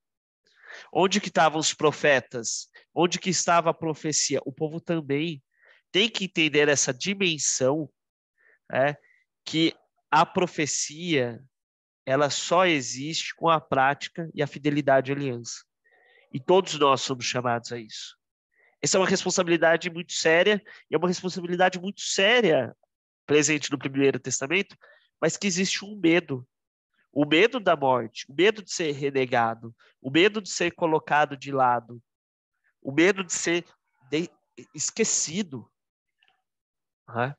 Onde que estavam os profetas? Onde que estava a profecia? O povo também tem que entender essa dimensão, né, que a profecia, ela só existe com a prática e a fidelidade à aliança. E todos nós somos chamados a isso. Essa é uma responsabilidade muito séria, e é uma responsabilidade muito séria presente no Primeiro Testamento, mas que existe um medo. O medo da morte, o medo de ser renegado, o medo de ser colocado de lado, o medo de ser de... esquecido. Uhum.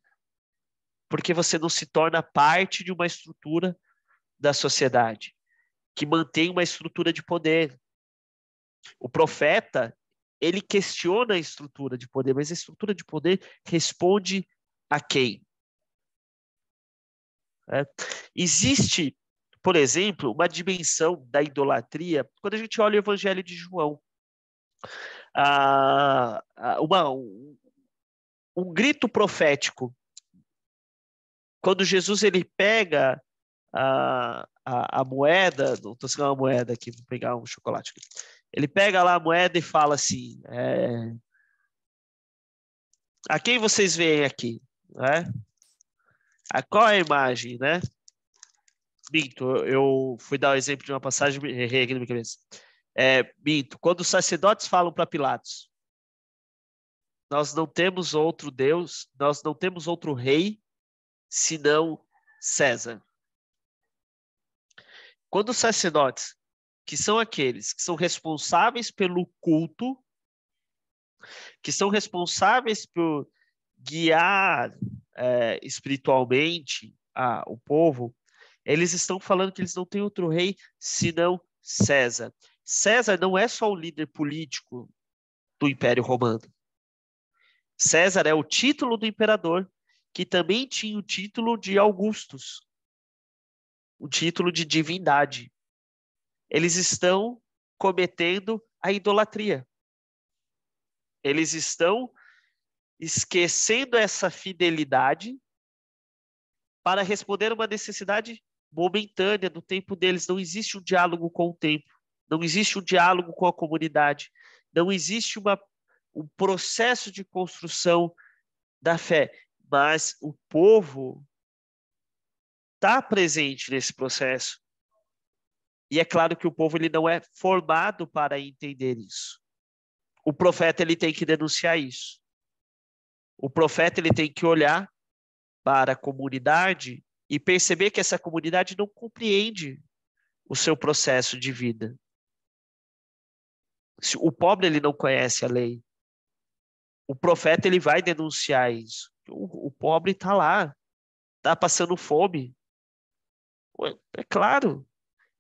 Porque você não se torna parte de uma estrutura da sociedade, que mantém uma estrutura de poder. O profeta, ele questiona a estrutura de poder, mas a estrutura de poder responde a quem? É. Existe, por exemplo, uma dimensão da idolatria quando a gente olha o Evangelho de João. Ah, ah uma, um, um grito profético. Quando Jesus ele pega a, a, a moeda, não estou segurando uma moeda aqui, vou pegar um chocolate aqui. Ele pega lá a moeda e fala assim: é, a quem vocês veem aqui? Né? A qual é a imagem, né? Minto, eu fui dar o exemplo de uma passagem, errei aqui na minha cabeça. É, minto, quando os sacerdotes falam para Pilatos, nós não temos outro Deus, nós não temos outro rei, senão César. Quando os sacerdotes, que são aqueles que são responsáveis pelo culto, que são responsáveis por guiar é, espiritualmente a, o povo, eles estão falando que eles não têm outro rei senão César. César não é só o líder político do Império Romano. César é o título do imperador, que também tinha o título de Augustus, um título de divindade. Eles estão cometendo a idolatria. Eles estão esquecendo essa fidelidade para responder uma necessidade momentânea do tempo deles. Não existe um diálogo com o tempo, não existe um diálogo com a comunidade, não existe uma, um processo de construção da fé. Mas o povo está presente nesse processo. E é claro que o povo ele não é formado para entender isso. O profeta ele tem que denunciar isso. O profeta ele tem que olhar para a comunidade e perceber que essa comunidade não compreende o seu processo de vida. O pobre ele não conhece a lei. O profeta ele vai denunciar isso. O, o pobre está lá, está passando fome, é claro.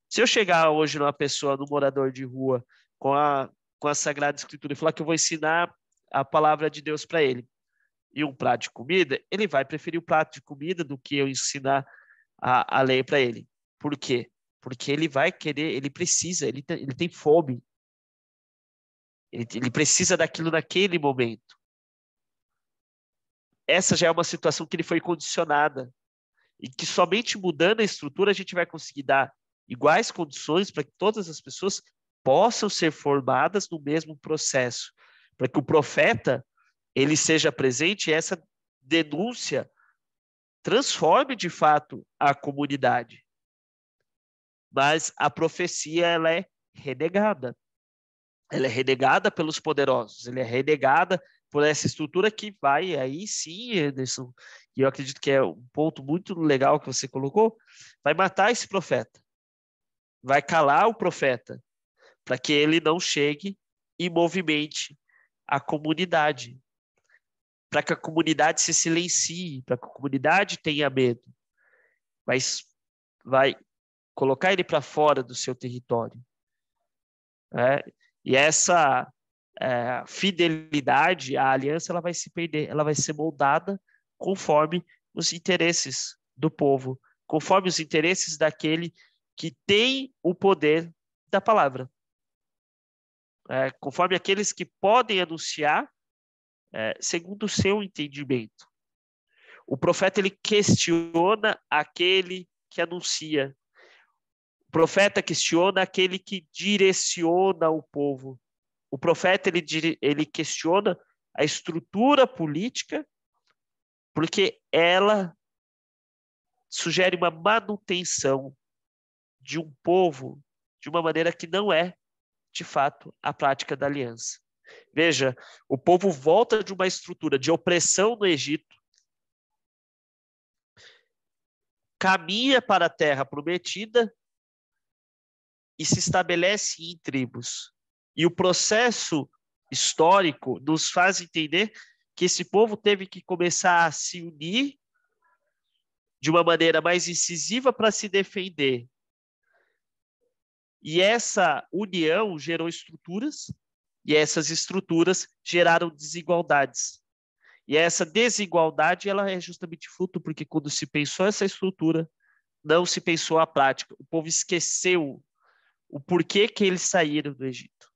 Se eu chegar hoje numa pessoa, num morador de rua, com a, com a Sagrada Escritura e falar que eu vou ensinar a palavra de Deus para ele e um prato de comida, ele vai preferir o prato de comida do que eu ensinar a, a lei para ele. Por quê? Porque ele vai querer, ele precisa, ele tem, ele tem fome. Ele, ele precisa daquilo naquele momento essa já é uma situação que ele foi condicionada e que somente mudando a estrutura a gente vai conseguir dar iguais condições para que todas as pessoas possam ser formadas no mesmo processo, para que o profeta ele seja presente e essa denúncia transforme de fato a comunidade. Mas a profecia ela é renegada. Ela é renegada pelos poderosos, ela é renegada por essa estrutura que vai aí sim, Anderson, e eu acredito que é um ponto muito legal que você colocou, vai matar esse profeta. Vai calar o profeta para que ele não chegue e movimente a comunidade, para que a comunidade se silencie, para que a comunidade tenha medo. Mas vai colocar ele para fora do seu território. É, e essa é, fidelidade à aliança ela vai se perder, ela vai ser moldada conforme os interesses do povo, conforme os interesses daquele que tem o poder da palavra. É, conforme aqueles que podem anunciar é, segundo o seu entendimento. O profeta ele questiona aquele que anuncia. O profeta questiona aquele que direciona o povo. O profeta ele, ele questiona a estrutura política porque ela sugere uma manutenção de um povo de uma maneira que não é, de fato, a prática da aliança. Veja, o povo volta de uma estrutura de opressão no Egito, caminha para a terra prometida e se estabelece em tribos. E o processo histórico nos faz entender que esse povo teve que começar a se unir de uma maneira mais incisiva para se defender. E essa união gerou estruturas, e essas estruturas geraram desigualdades. E essa desigualdade ela é justamente fruto porque quando se pensou essa estrutura, não se pensou a prática. O povo esqueceu o porquê que eles saíram do Egito.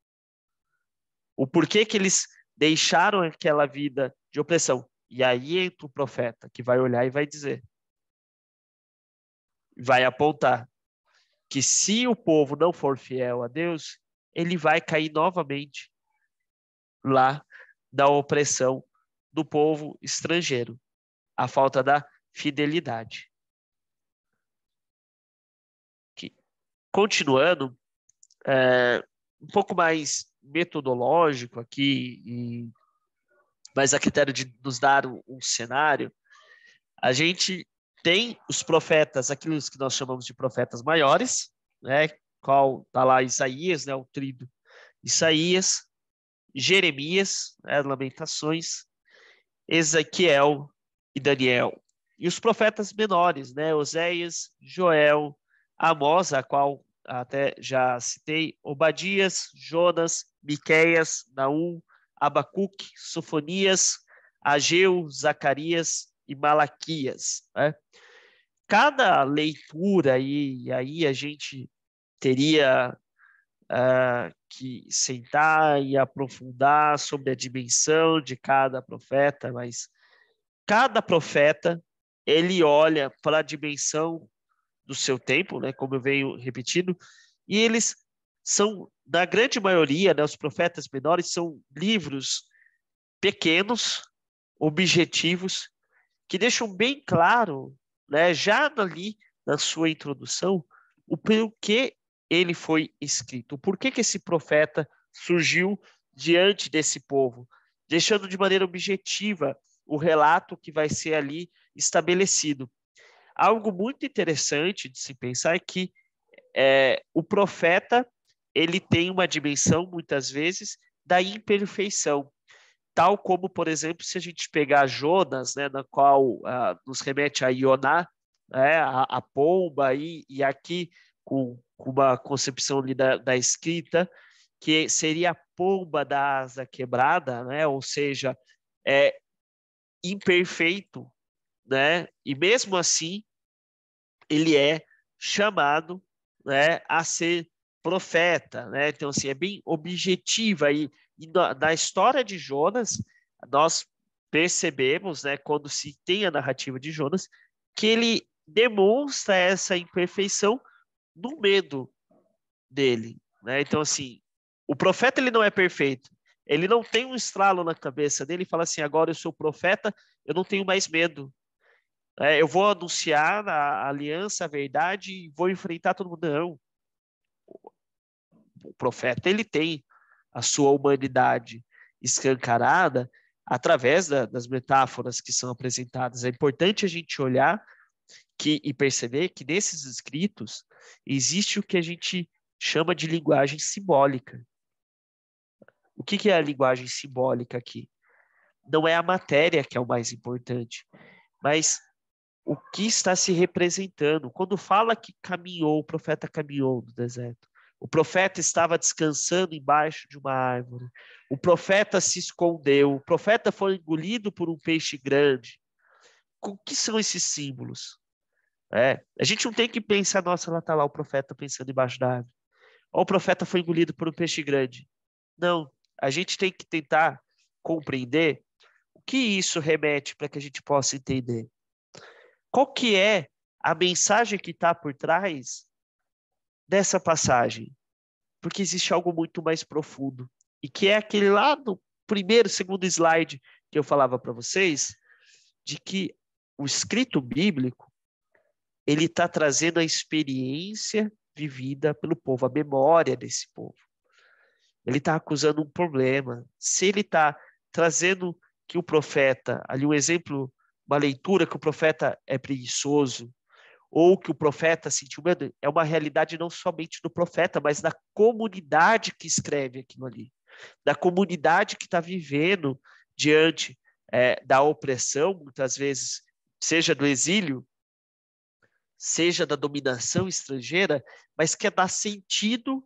O porquê que eles deixaram aquela vida de opressão. E aí entra o profeta que vai olhar e vai dizer, vai apontar que se o povo não for fiel a Deus, ele vai cair novamente lá da opressão do povo estrangeiro, a falta da fidelidade. Continuando, é, um pouco mais metodológico aqui, e, mas a critério de nos dar um, um cenário, a gente tem os profetas, aqueles que nós chamamos de profetas maiores, né? Qual está lá Isaías, né? O trido Isaías, Jeremias, né? Lamentações, Ezequiel e Daniel. E os profetas menores, né? Oséias, Joel, Amós, a qual até já citei, Obadias, Jonas, Miqueias, Naum, Abacuque, Sofonias, Ageu, Zacarias e Malaquias. Né? Cada leitura, e aí a gente teria uh, que sentar e aprofundar sobre a dimensão de cada profeta, mas cada profeta ele olha para a dimensão do seu tempo, né, como eu venho repetindo, e eles são na grande maioria, né, os profetas menores são livros pequenos, objetivos, que deixam bem claro, né, já ali na sua introdução, o porquê ele foi escrito, o porquê que esse profeta surgiu diante desse povo, deixando de maneira objetiva o relato que vai ser ali estabelecido. Algo muito interessante de se pensar é que é, o profeta ele tem uma dimensão, muitas vezes, da imperfeição. Tal como, por exemplo, se a gente pegar Jonas, né, na qual ah, nos remete a Ioná, né, a, a pomba, e, e aqui com, com uma concepção da, da escrita, que seria a pomba da asa quebrada, né, ou seja, é imperfeito, né, e mesmo assim ele é chamado né, a ser profeta, né? Então, assim, é bem objetiva. E, e na, na história de Jonas, nós percebemos, né, quando se tem a narrativa de Jonas, que ele demonstra essa imperfeição no medo dele, né? Então, assim, o profeta ele não é perfeito. Ele não tem um estralo na cabeça dele e fala assim: agora eu sou profeta, eu não tenho mais medo. É, eu vou anunciar a aliança, a verdade e vou enfrentar todo mundo. Não o profeta ele tem a sua humanidade escancarada através da, das metáforas que são apresentadas. É importante a gente olhar que, e perceber que nesses escritos existe o que a gente chama de linguagem simbólica. O que, que é a linguagem simbólica aqui? Não é a matéria que é o mais importante, mas o que está se representando. Quando fala que caminhou, o profeta caminhou no deserto, o profeta estava descansando embaixo de uma árvore. O profeta se escondeu. O profeta foi engolido por um peixe grande. O que são esses símbolos? É, a gente não tem que pensar, nossa, lá está lá o profeta pensando embaixo da árvore. Ou o profeta foi engolido por um peixe grande. Não, a gente tem que tentar compreender o que isso remete para que a gente possa entender. Qual que é a mensagem que está por trás dessa passagem, porque existe algo muito mais profundo e que é aquele lá no primeiro, segundo slide que eu falava para vocês, de que o escrito bíblico ele está trazendo a experiência vivida pelo povo, a memória desse povo. Ele está acusando um problema. Se ele está trazendo que o profeta, ali um exemplo, uma leitura que o profeta é preguiçoso, ou que o profeta sentiu medo, é uma realidade não somente do profeta, mas da comunidade que escreve aquilo ali, da comunidade que está vivendo diante é, da opressão, muitas vezes, seja do exílio, seja da dominação estrangeira, mas que é dá sentido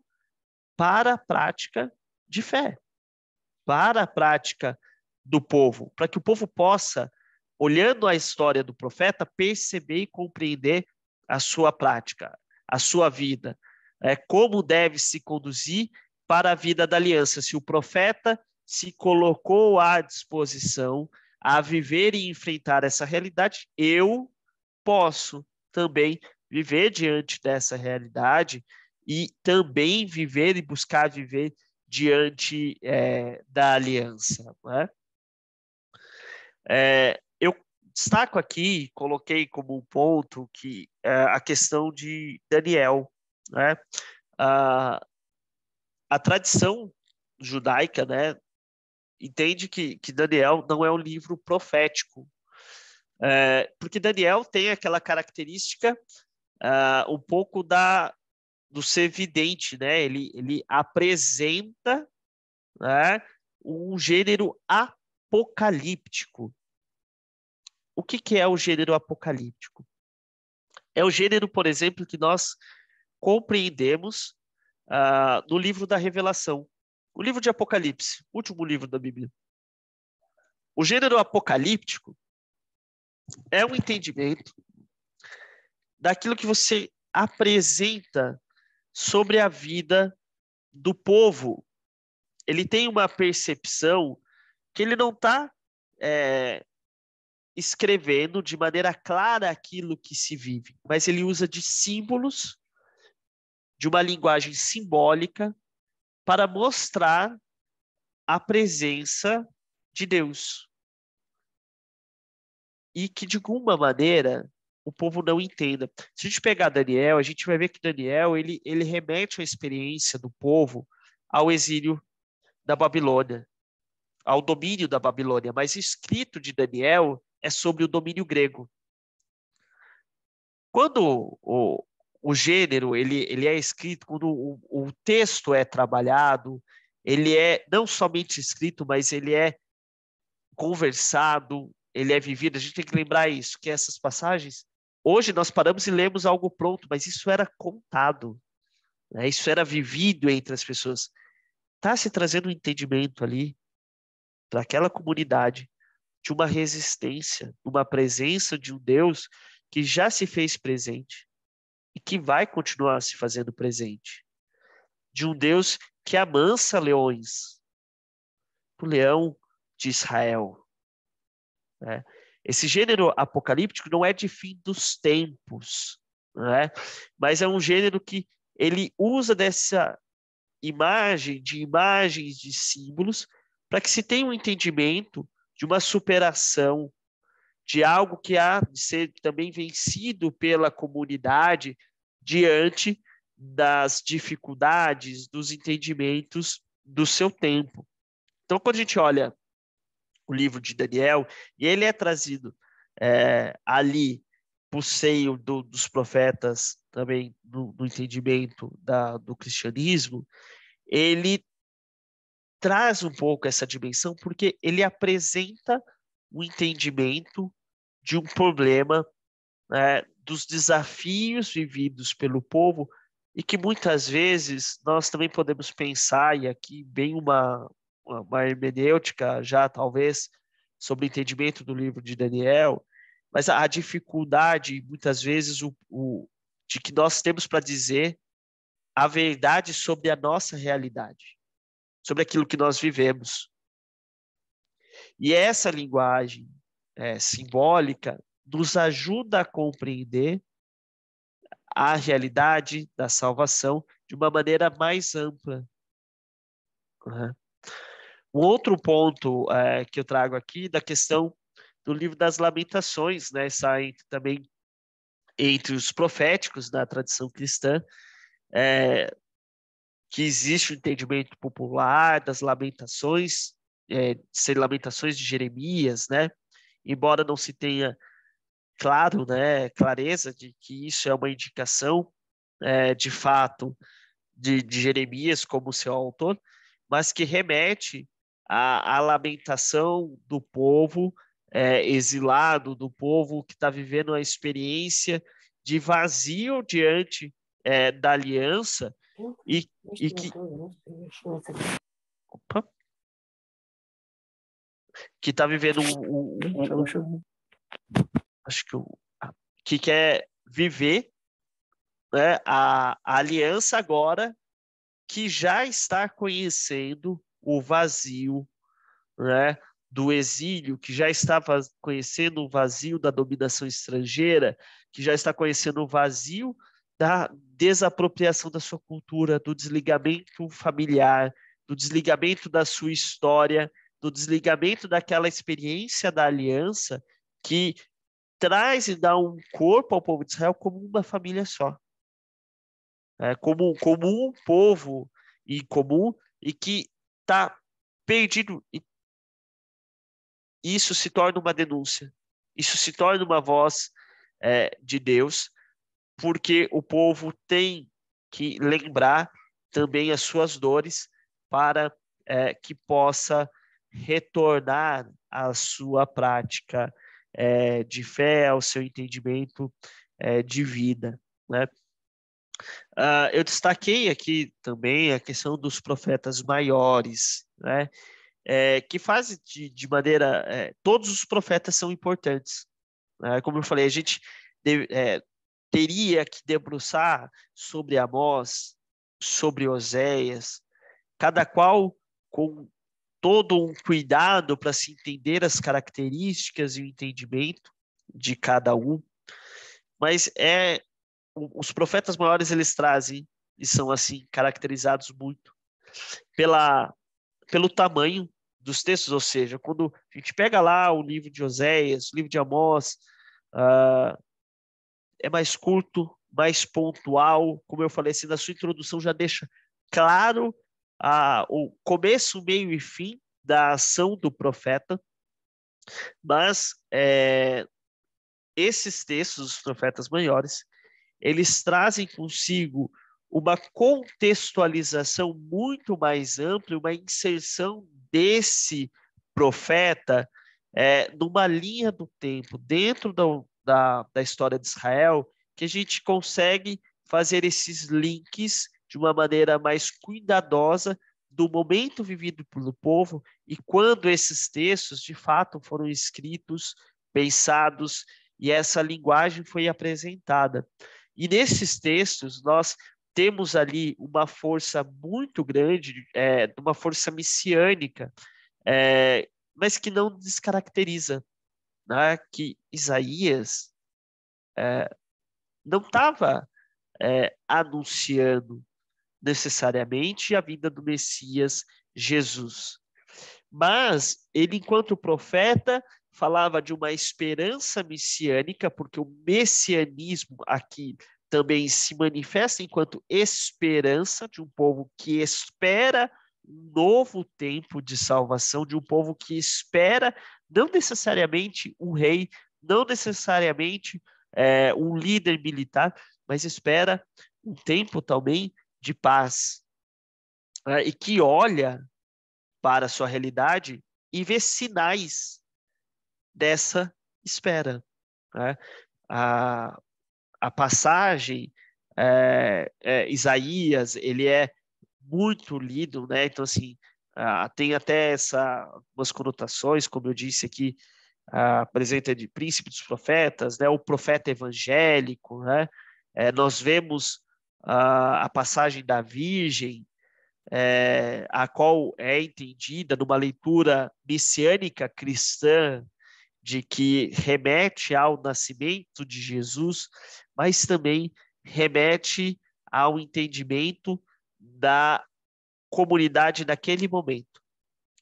para a prática de fé, para a prática do povo, para que o povo possa olhando a história do profeta, perceber e compreender a sua prática, a sua vida, é, como deve se conduzir para a vida da aliança. Se o profeta se colocou à disposição a viver e enfrentar essa realidade, eu posso também viver diante dessa realidade e também viver e buscar viver diante é, da aliança. Né? É, destaco aqui, coloquei como um ponto que é a questão de Daniel, né? A, a tradição judaica, né, entende que, que Daniel não é um livro profético, é, porque Daniel tem aquela característica uh, um pouco da do ser vidente, né? Ele, ele apresenta né, um gênero apocalíptico. O que, que é o gênero apocalíptico? É o gênero, por exemplo, que nós compreendemos uh, no livro da Revelação, o livro de Apocalipse, último livro da Bíblia. O gênero apocalíptico é um entendimento daquilo que você apresenta sobre a vida do povo. Ele tem uma percepção que ele não está é, eh, escrevendo de maneira clara aquilo que se vive, mas ele usa de símbolos, de uma linguagem simbólica, para mostrar a presença de Deus. E que, de alguma maneira, o povo não entenda. Se a gente pegar Daniel, a gente vai ver que Daniel ele, ele remete à experiência do povo ao exílio da Babilônia, ao domínio da Babilônia. Mas escrito de Daniel é sobre o domínio grego. Quando o, o gênero ele, ele é escrito, quando o, o texto é trabalhado, ele é não somente escrito, mas ele é conversado, ele é vivido. A gente tem que lembrar isso, que essas passagens, hoje nós paramos e lemos algo pronto, mas isso era contado, né? isso era vivido entre as pessoas. Está se trazendo um entendimento ali para aquela comunidade de uma resistência, uma presença de um Deus que já se fez presente e que vai continuar se fazendo presente, de um Deus que amansa leões, o leão de Israel. Né? Esse gênero apocalíptico não é de fim dos tempos, né? mas é um gênero que ele usa dessa imagem, de imagens, de símbolos, para que se tenha um entendimento de uma superação, de algo que há de ser também vencido pela comunidade diante das dificuldades, dos entendimentos do seu tempo. Então, quando a gente olha o livro de Daniel, e ele é trazido é, ali por seio do, dos profetas também no, no entendimento da, do cristianismo, ele traz um pouco essa dimensão, porque ele apresenta o entendimento de um problema, né, dos desafios vividos pelo povo e que muitas vezes nós também podemos pensar, e aqui bem uma, uma hermenêutica já talvez sobre o entendimento do livro de Daniel, mas a, a dificuldade muitas vezes o, o, de que nós temos para dizer a verdade sobre a nossa realidade sobre aquilo que nós vivemos. E essa linguagem é, simbólica nos ajuda a compreender a realidade da salvação de uma maneira mais ampla. Uhum. Um outro ponto é, que eu trago aqui da questão do livro das Lamentações, né? Sai também entre os proféticos da tradição cristã, é, que existe o entendimento popular das lamentações, é, ser lamentações de Jeremias, né? Embora não se tenha claro, né, clareza de que isso é uma indicação é, de fato de, de, Jeremias como seu autor, mas que remete à, à lamentação do povo é, exilado, do povo que está vivendo a experiência de vazio diante é, da aliança e, e que. Opa. Que tá vivendo o. o, acho que o. Que quer viver né, a, a aliança agora que já está conhecendo o vazio né, do exílio, que já está conhecendo o vazio da dominação estrangeira, que já está conhecendo o vazio da desapropriação da sua cultura, do desligamento familiar, do desligamento da sua história, do desligamento daquela experiência da aliança que traz e dá um corpo ao povo de Israel como uma família só. É, como, como um povo em comum e que está perdido. E isso se torna uma denúncia, isso se torna uma voz é, de Deus porque o povo tem que lembrar também as suas dores para é, que possa retornar à sua prática é, de fé, ao seu entendimento é, de vida. Né? Uh, eu destaquei aqui também a questão dos profetas maiores, né? É, que fazem de, de maneira. É, todos os profetas são importantes. Né? Como eu falei, a gente deve, é, teria que debruçar sobre Amós, sobre Oséias, cada qual com todo um cuidado para se entender as características e o entendimento de cada um. Mas é os profetas maiores eles trazem e são assim caracterizados muito pela pelo tamanho dos textos, ou seja, quando a gente pega lá o livro de Oséias, o livro de Amós, uh, é mais curto, mais pontual, como eu falei assim, na sua introdução já deixa claro a, o começo, meio e fim da ação do profeta, mas é, esses textos dos profetas maiores, eles trazem consigo uma contextualização muito mais ampla, uma inserção desse profeta é, numa linha do tempo, dentro do, da, da história de Israel, que a gente consegue fazer esses links de uma maneira mais cuidadosa do momento vivido pelo povo e quando esses textos de fato foram escritos, pensados e essa linguagem foi apresentada. E nesses textos nós temos ali uma força muito grande, é, uma força messiânica, é, mas que não descaracteriza né, que Isaías é, não estava é, anunciando necessariamente a vinda do Messias Jesus. Mas ele, enquanto profeta, falava de uma esperança messiânica, porque o messianismo aqui também se manifesta enquanto esperança de um povo que espera um novo tempo de salvação de um povo que espera não necessariamente um rei, não necessariamente é, um líder militar, mas espera um tempo também de paz é, e que olha para a sua realidade e vê sinais dessa espera. Né? A, a passagem, é, é Isaías, ele é muito lido, né? Então, assim, uh, tem até essa, algumas conotações, como eu disse aqui, uh, apresenta de príncipe dos profetas, né? O profeta evangélico, né? É, nós vemos uh, a passagem da Virgem, é, a qual é entendida numa leitura messiânica cristã, de que remete ao nascimento de Jesus, mas também remete ao entendimento da comunidade naquele momento,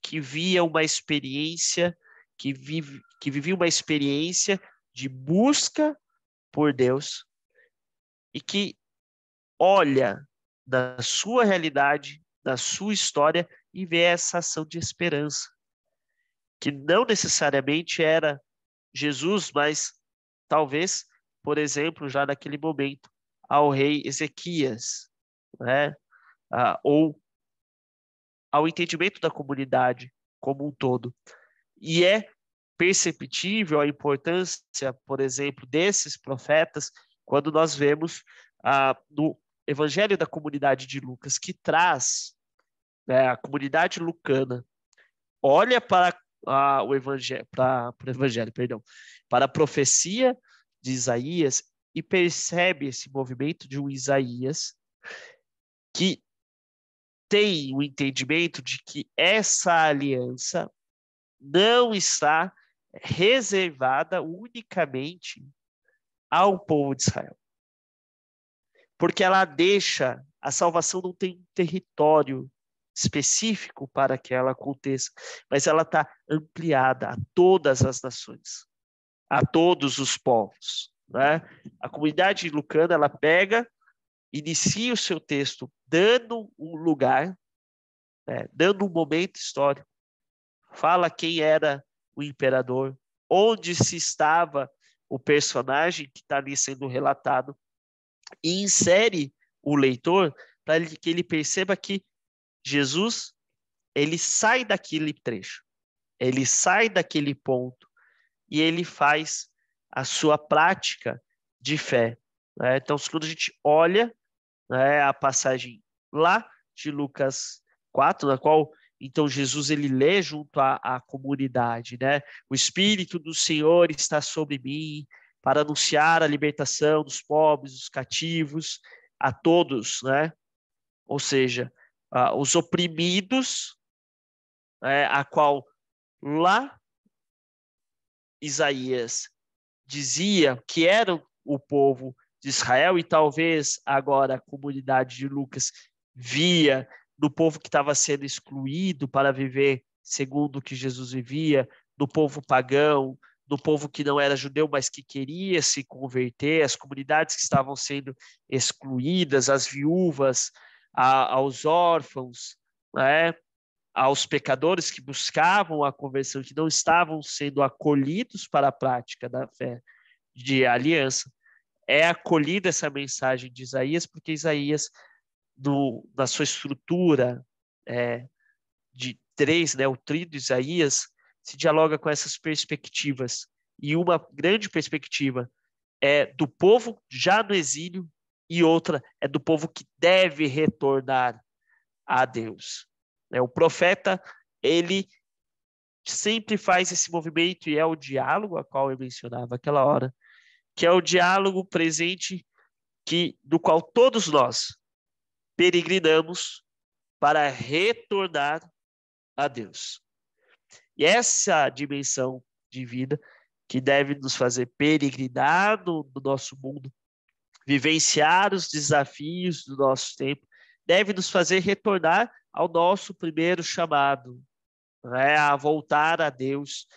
que via uma experiência, que, vive, que vivia uma experiência de busca por Deus e que olha da sua realidade, da sua história e vê essa ação de esperança, que não necessariamente era Jesus, mas talvez, por exemplo, já naquele momento, ao rei Ezequias, né? uh, ou ao entendimento da comunidade como um todo. E é perceptível a importância, por exemplo, desses profetas quando nós vemos ah, no Evangelho da comunidade de Lucas, que traz né, a comunidade lucana, olha para ah, o evangelho, para o evangelho, perdão, para a profecia de Isaías e percebe esse movimento de um Isaías que tem o entendimento de que essa aliança não está reservada unicamente ao povo de Israel. Porque ela deixa, a salvação não tem um território específico para que ela aconteça, mas ela está ampliada a todas as nações, a todos os povos. Né? A comunidade lucana ela pega inicia o seu texto dando um lugar, né, dando um momento histórico, fala quem era o imperador, onde se estava o personagem que está ali sendo relatado, e insere o leitor para que ele perceba que Jesus ele sai daquele trecho, ele sai daquele ponto e ele faz a sua prática de fé. Né? Então, quando a gente olha né, a passagem lá de Lucas 4, na qual então Jesus ele lê junto à, à comunidade, né? O Espírito do Senhor está sobre mim para anunciar a libertação dos pobres, dos cativos, a todos, né? Ou seja, os oprimidos, né, a qual lá Isaías dizia que era o povo de Israel e talvez agora a comunidade de Lucas via do povo que estava sendo excluído para viver segundo o que Jesus vivia, do povo pagão, do povo que não era judeu, mas que queria se converter, as comunidades que estavam sendo excluídas, as viúvas, a, aos órfãos, né? aos pecadores que buscavam a conversão, que não estavam sendo acolhidos para a prática da fé de aliança é acolhida essa mensagem de Isaías, porque Isaías, no, na sua estrutura é, de três, né, o trio de Isaías, se dialoga com essas perspectivas. E uma grande perspectiva é do povo já no exílio, e outra é do povo que deve retornar a Deus. É, o profeta, ele sempre faz esse movimento, e é o diálogo a qual eu mencionava aquela hora, que é o diálogo presente que do qual todos nós peregrinamos para retornar a Deus. E essa dimensão de vida que deve nos fazer peregrinar no, no nosso mundo, vivenciar os desafios do nosso tempo, deve nos fazer retornar ao nosso primeiro chamado, né? a voltar a Deus,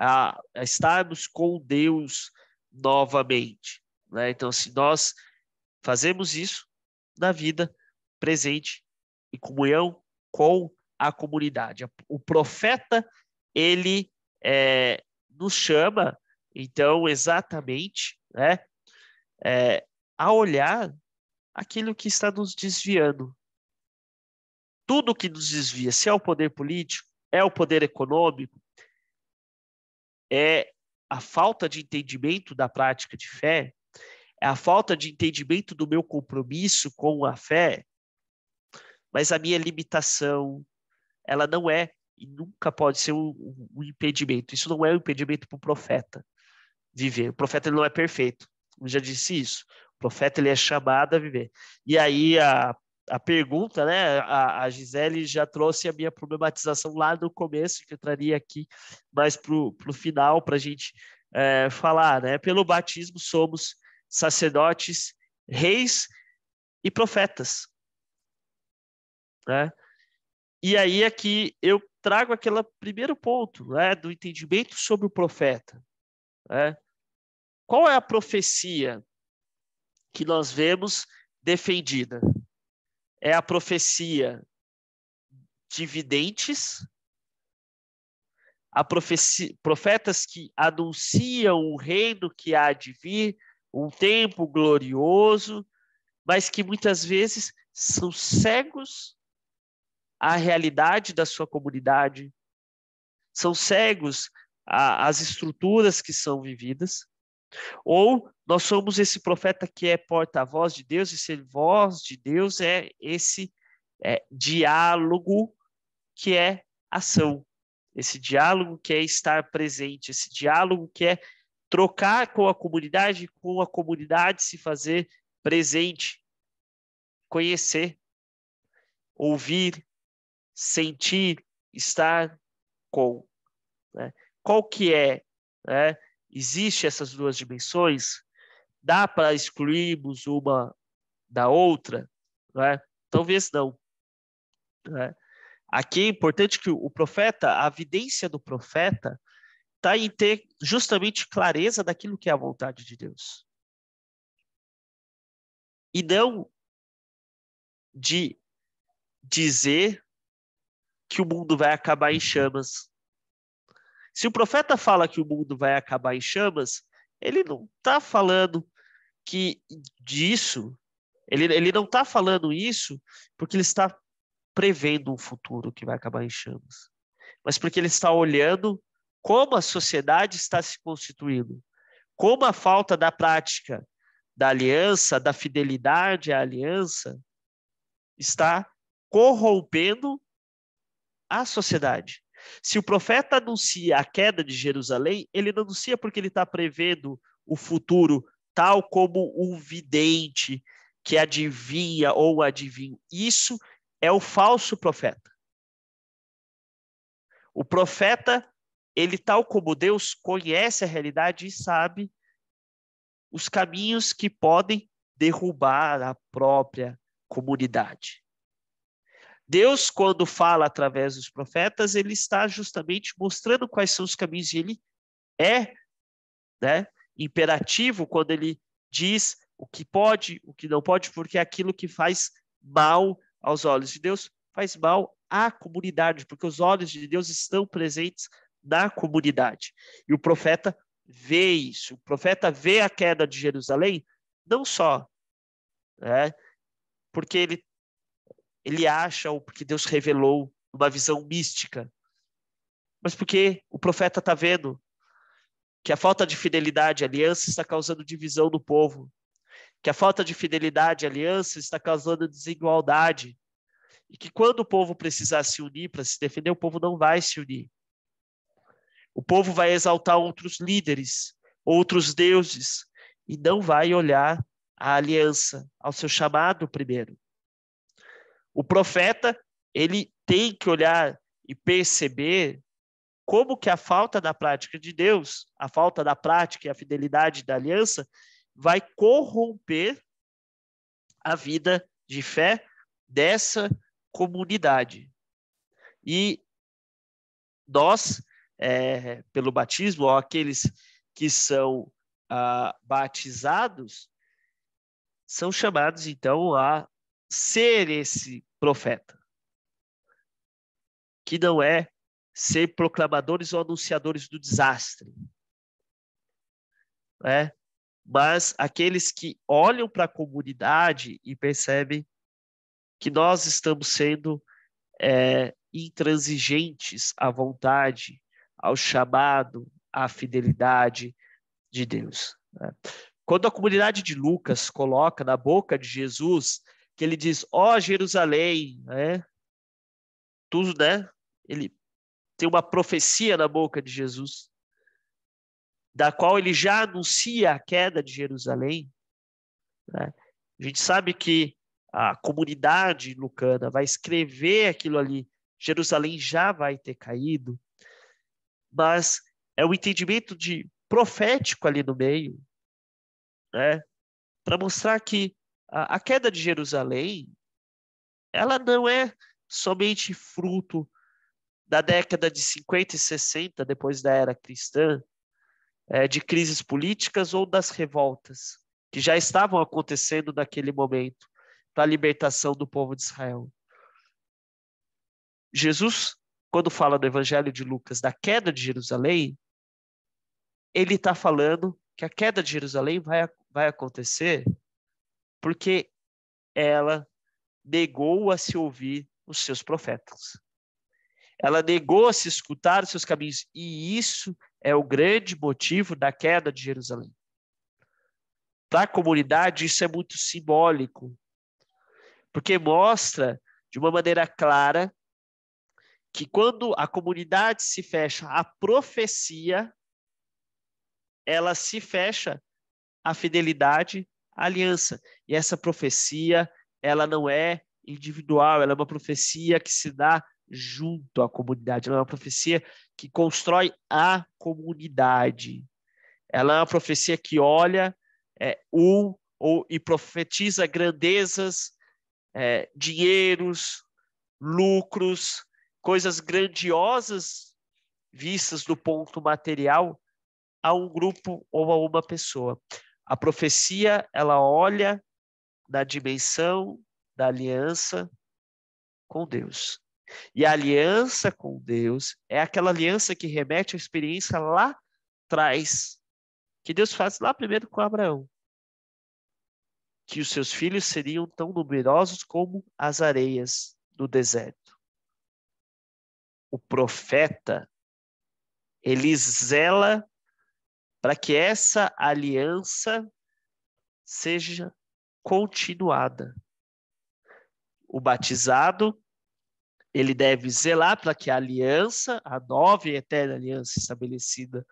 a, a estarmos com Deus, novamente. Né? Então, se assim, nós fazemos isso na vida presente, em comunhão com a comunidade. O profeta, ele é, nos chama, então, exatamente, né, é, a olhar aquilo que está nos desviando. Tudo que nos desvia, se é o poder político, é o poder econômico, é a falta de entendimento da prática de fé, é a falta de entendimento do meu compromisso com a fé, mas a minha limitação, ela não é e nunca pode ser um, um impedimento. Isso não é um impedimento para o profeta viver. O profeta ele não é perfeito. Eu já disse isso. O profeta ele é chamado a viver. E aí a a pergunta, né? A, a Gisele já trouxe a minha problematização lá no começo, que eu traria aqui mais para o final, para a gente é, falar, né? Pelo batismo somos sacerdotes, reis e profetas, né? E aí aqui eu trago aquele primeiro ponto, né? Do entendimento sobre o profeta, né? Qual é a profecia que nós vemos defendida? é a profecia de videntes, a profecia, profetas que anunciam o reino que há de vir, um tempo glorioso, mas que muitas vezes são cegos à realidade da sua comunidade, são cegos às estruturas que são vividas ou nós somos esse profeta que é porta-voz de Deus, e ser voz de Deus é esse é, diálogo que é ação, esse diálogo que é estar presente, esse diálogo que é trocar com a comunidade, com a comunidade se fazer presente, conhecer, ouvir, sentir, estar com. Né? Qual que é, né? existe essas duas dimensões, dá para excluirmos uma da outra? É? Talvez não. É? Aqui é importante que o profeta, a evidência do profeta, está em ter justamente clareza daquilo que é a vontade de Deus. E não de dizer que o mundo vai acabar em chamas se o profeta fala que o mundo vai acabar em chamas, ele não está falando que disso, ele, ele não está falando isso porque ele está prevendo um futuro que vai acabar em chamas, mas porque ele está olhando como a sociedade está se constituindo, como a falta da prática da aliança, da fidelidade à aliança, está corrompendo a sociedade. Se o profeta anuncia a queda de Jerusalém, ele não anuncia porque ele está prevendo o futuro, tal como um vidente que adivinha ou adivinha. Isso é o falso profeta. O profeta, ele tal como Deus, conhece a realidade e sabe os caminhos que podem derrubar a própria comunidade. Deus, quando fala através dos profetas, ele está justamente mostrando quais são os caminhos e ele é né, imperativo quando ele diz o que pode, o que não pode, porque é aquilo que faz mal aos olhos de Deus faz mal à comunidade, porque os olhos de Deus estão presentes na comunidade. E o profeta vê isso. O profeta vê a queda de Jerusalém não só né, porque ele ele acha ou porque Deus revelou uma visão mística, mas porque o profeta está vendo que a falta de fidelidade, aliança está causando divisão no povo, que a falta de fidelidade, aliança está causando desigualdade, e que quando o povo precisar se unir para se defender, o povo não vai se unir. O povo vai exaltar outros líderes, outros deuses, e não vai olhar a aliança, ao seu chamado primeiro. O profeta, ele tem que olhar e perceber como que a falta da prática de Deus, a falta da prática e a fidelidade da aliança vai corromper a vida de fé dessa comunidade. E nós, é, pelo batismo, ou aqueles que são ah, batizados, são chamados então a ser esse profeta, que não é ser proclamadores ou anunciadores do desastre, né? mas aqueles que olham para a comunidade e percebem que nós estamos sendo é, intransigentes à vontade, ao chamado, à fidelidade de Deus. Né? Quando a comunidade de Lucas coloca na boca de Jesus que ele diz, ó oh, Jerusalém, né? Tudo, né? Ele tem uma profecia na boca de Jesus, da qual ele já anuncia a queda de Jerusalém. Né? A gente sabe que a comunidade lucana vai escrever aquilo ali, Jerusalém já vai ter caído, mas é um entendimento de profético ali no meio, né? para mostrar que a, a queda de Jerusalém, ela não é somente fruto da década de 50 e 60, depois da era cristã, é, de crises políticas ou das revoltas que já estavam acontecendo naquele momento para a libertação do povo de Israel. Jesus, quando fala no Evangelho de Lucas da queda de Jerusalém, ele está falando que a queda de Jerusalém vai, vai acontecer porque ela negou a se ouvir os seus profetas. Ela negou a se escutar os seus caminhos, e isso é o grande motivo da queda de Jerusalém. Para a comunidade, isso é muito simbólico, porque mostra de uma maneira clara que quando a comunidade se fecha à profecia, ela se fecha à fidelidade aliança. E essa profecia, ela não é individual, ela é uma profecia que se dá junto à comunidade, ela é uma profecia que constrói a comunidade. Ela é uma profecia que olha é, um ou, e profetiza grandezas, é, dinheiros, lucros, coisas grandiosas vistas do ponto material a um grupo ou a uma pessoa. A profecia, ela olha na dimensão da aliança com Deus. E a aliança com Deus é aquela aliança que remete à experiência lá atrás, que Deus faz lá primeiro com Abraão. Que os seus filhos seriam tão numerosos como as areias do deserto. O profeta, ele zela para que essa aliança seja continuada. O batizado, ele deve zelar para que a aliança, a nova e eterna aliança estabelecida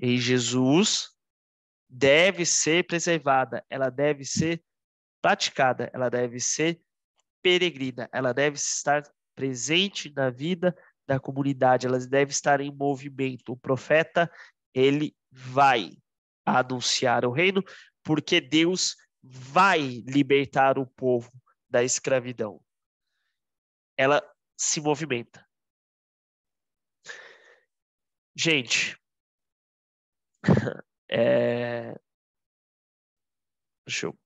em Jesus, deve ser preservada, ela deve ser praticada, ela deve ser peregrina, ela deve estar presente na vida da comunidade, ela deve estar em movimento. O profeta, ele vai anunciar o reino, porque Deus vai libertar o povo da escravidão. Ela se movimenta. Gente, (laughs) é... deixa eu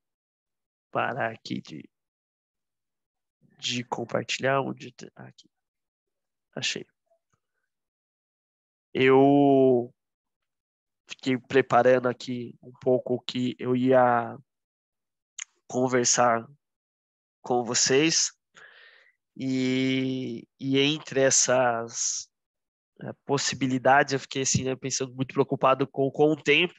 parar aqui de, de compartilhar. Onde... Aqui, achei. Eu fiquei preparando aqui um pouco o que eu ia conversar com vocês. E, e entre essas eh, possibilidades, eu fiquei assim, né, pensando muito preocupado com, com o tempo,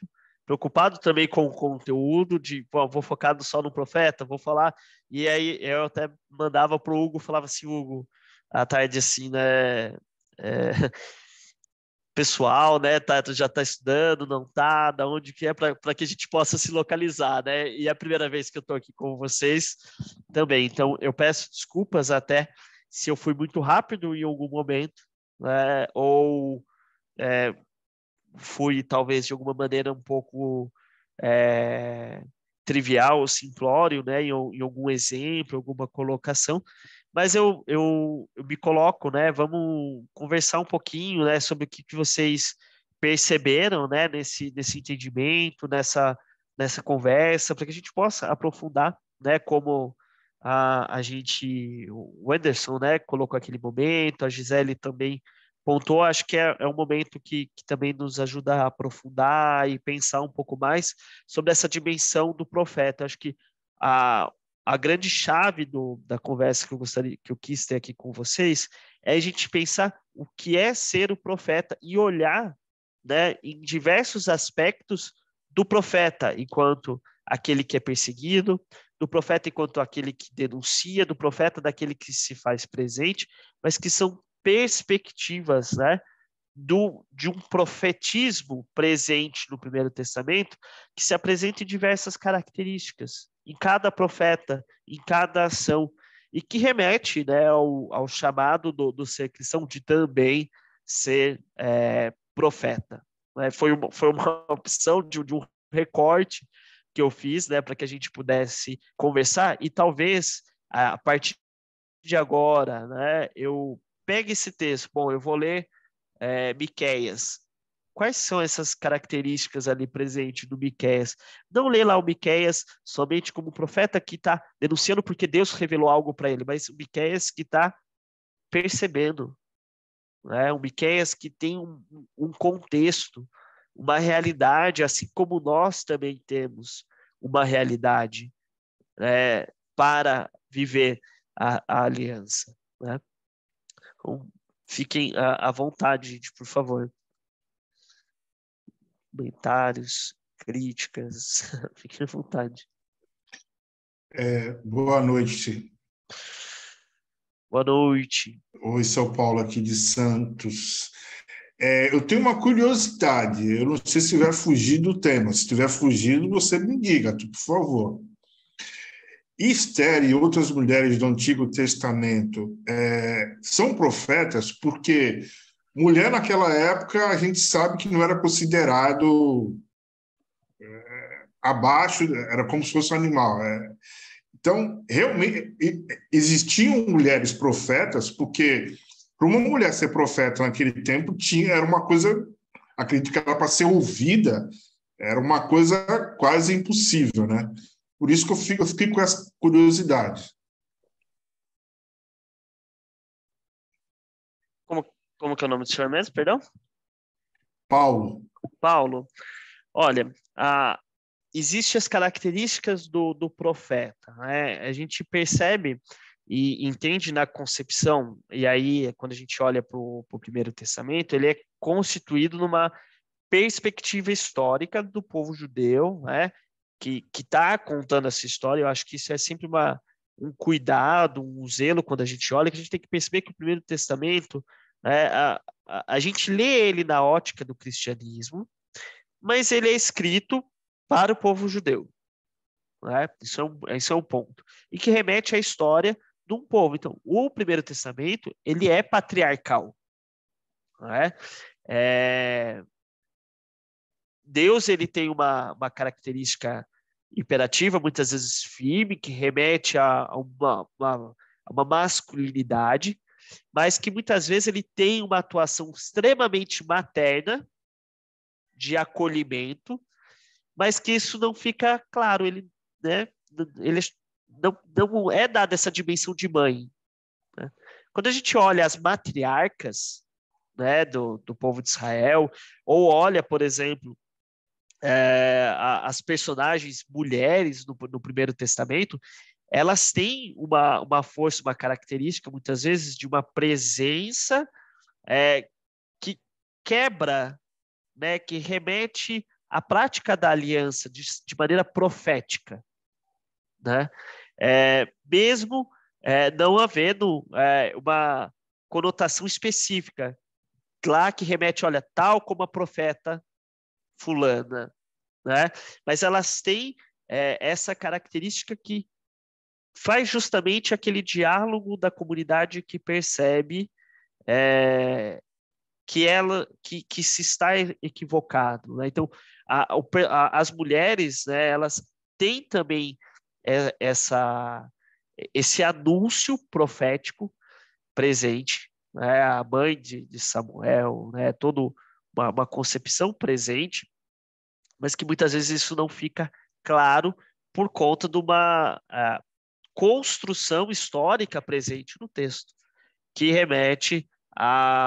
preocupado também com o conteúdo, de pô, vou focado só no profeta, vou falar. E aí eu até mandava para o Hugo, falava assim, Hugo, à tarde assim, né? É, pessoal, né? Tá, já está estudando, não tá, da onde que é, para que a gente possa se localizar, né? E é a primeira vez que eu estou aqui com vocês também. Então, eu peço desculpas até se eu fui muito rápido em algum momento, né? Ou é, fui, talvez, de alguma maneira um pouco é, trivial ou simplório, né? Em, em algum exemplo, alguma colocação mas eu, eu, eu me coloco, né? Vamos conversar um pouquinho, né, sobre o que, que vocês perceberam, né, nesse, nesse entendimento, nessa, nessa conversa, para que a gente possa aprofundar, né, como a, a gente, o Anderson, né, colocou aquele momento, a Gisele também pontou, acho que é, é um momento que, que, também nos ajuda a aprofundar e pensar um pouco mais sobre essa dimensão do profeta. Acho que a, a grande chave do, da conversa que eu gostaria, que eu quis ter aqui com vocês, é a gente pensar o que é ser o profeta e olhar, né, em diversos aspectos do profeta enquanto aquele que é perseguido, do profeta enquanto aquele que denuncia, do profeta daquele que se faz presente, mas que são perspectivas, né, do, de um profetismo presente no Primeiro Testamento que se apresenta em diversas características em cada profeta, em cada ação, e que remete né, ao, ao chamado do, do, ser cristão de também ser é, profeta. Né? Foi, uma, foi uma (laughs) opção de, de um recorte que eu fiz né, para que a gente pudesse conversar, e talvez a partir de agora né, eu pegue esse texto, bom, eu vou ler é, Miqueias, quais são essas características ali presentes no Miqueias. Não lê lá o Miqueias somente como profeta que está denunciando porque Deus revelou algo para ele, mas o Miqueias que está percebendo, né? o Miqueias que tem um, um contexto, uma realidade, assim como nós também temos uma realidade né? para viver a, a aliança. Né? Então, fiquem à, à vontade, gente, por favor comentários, críticas, (laughs) fique à vontade. É, boa noite. Boa noite. Oi, São Paulo, aqui de Santos. É, eu tenho uma curiosidade, eu não sei se tiver fugido do tema. Se tiver fugido, você me diga, por favor. Esther e outras mulheres do Antigo Testamento é, são profetas porque Mulher, naquela época, a gente sabe que não era considerado é, abaixo, era como se fosse um animal. É. Então, realmente, existiam mulheres profetas, porque para uma mulher ser profeta naquele tempo tinha, era uma coisa, acredito que ela para ser ouvida, era uma coisa quase impossível, né? Por isso que eu fico, eu fico com essa curiosidade. Como que é o nome do senhor mesmo, perdão? Paulo. Paulo. Olha, a, existem as características do, do profeta. Né? A gente percebe e entende na concepção, e aí quando a gente olha para o Primeiro Testamento, ele é constituído numa perspectiva histórica do povo judeu, né? que está contando essa história. Eu acho que isso é sempre uma, um cuidado, um zelo quando a gente olha, que a gente tem que perceber que o Primeiro Testamento é, a, a, a gente lê ele na ótica do cristianismo, mas ele é escrito para o povo judeu. Né? Isso, é um, isso é um ponto. E que remete à história de um povo. Então, o Primeiro Testamento, ele é patriarcal. Né? É... Deus, ele tem uma, uma característica imperativa, muitas vezes firme, que remete a, a uma, uma, a uma masculinidade, mas que muitas vezes ele tem uma atuação extremamente materna, de acolhimento, mas que isso não fica claro, ele, né, ele não, não é dada essa dimensão de mãe. Né? Quando a gente olha as matriarcas né, do, do povo de Israel, ou olha, por exemplo, é, as personagens mulheres no, no Primeiro Testamento, elas têm uma, uma força, uma característica, muitas vezes, de uma presença é, que quebra, né, que remete à prática da aliança de, de maneira profética. Né? É, mesmo é, não havendo é, uma conotação específica lá que remete, olha, tal como a profeta fulana, né? Mas elas têm é, essa característica que faz justamente aquele diálogo da comunidade que percebe é, que ela que, que se está equivocado. Né? Então, a, a, as mulheres, né, elas têm também é, essa, esse anúncio profético presente, né? a mãe de, de Samuel, né? toda uma, uma concepção presente, mas que muitas vezes isso não fica claro por conta de uma, construção histórica presente no texto, que remete a,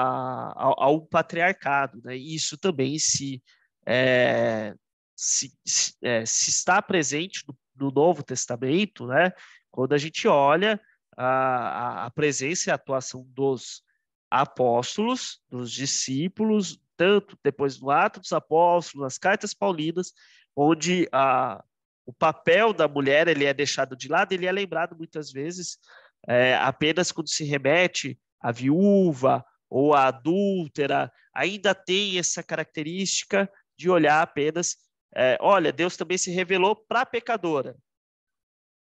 ao, ao patriarcado. Né? Isso também se, é, se, se, é, se, está presente no, no Novo Testamento, né? quando a gente olha a, a presença e a atuação dos apóstolos, dos discípulos, tanto depois do Ato dos Apóstolos, nas cartas paulinas, onde a, o papel da mulher ele é deixado de lado, ele é lembrado muitas vezes é, apenas quando se remete à viúva ou à adúltera, ainda tem essa característica de olhar apenas, é, olha, Deus também se revelou para a pecadora,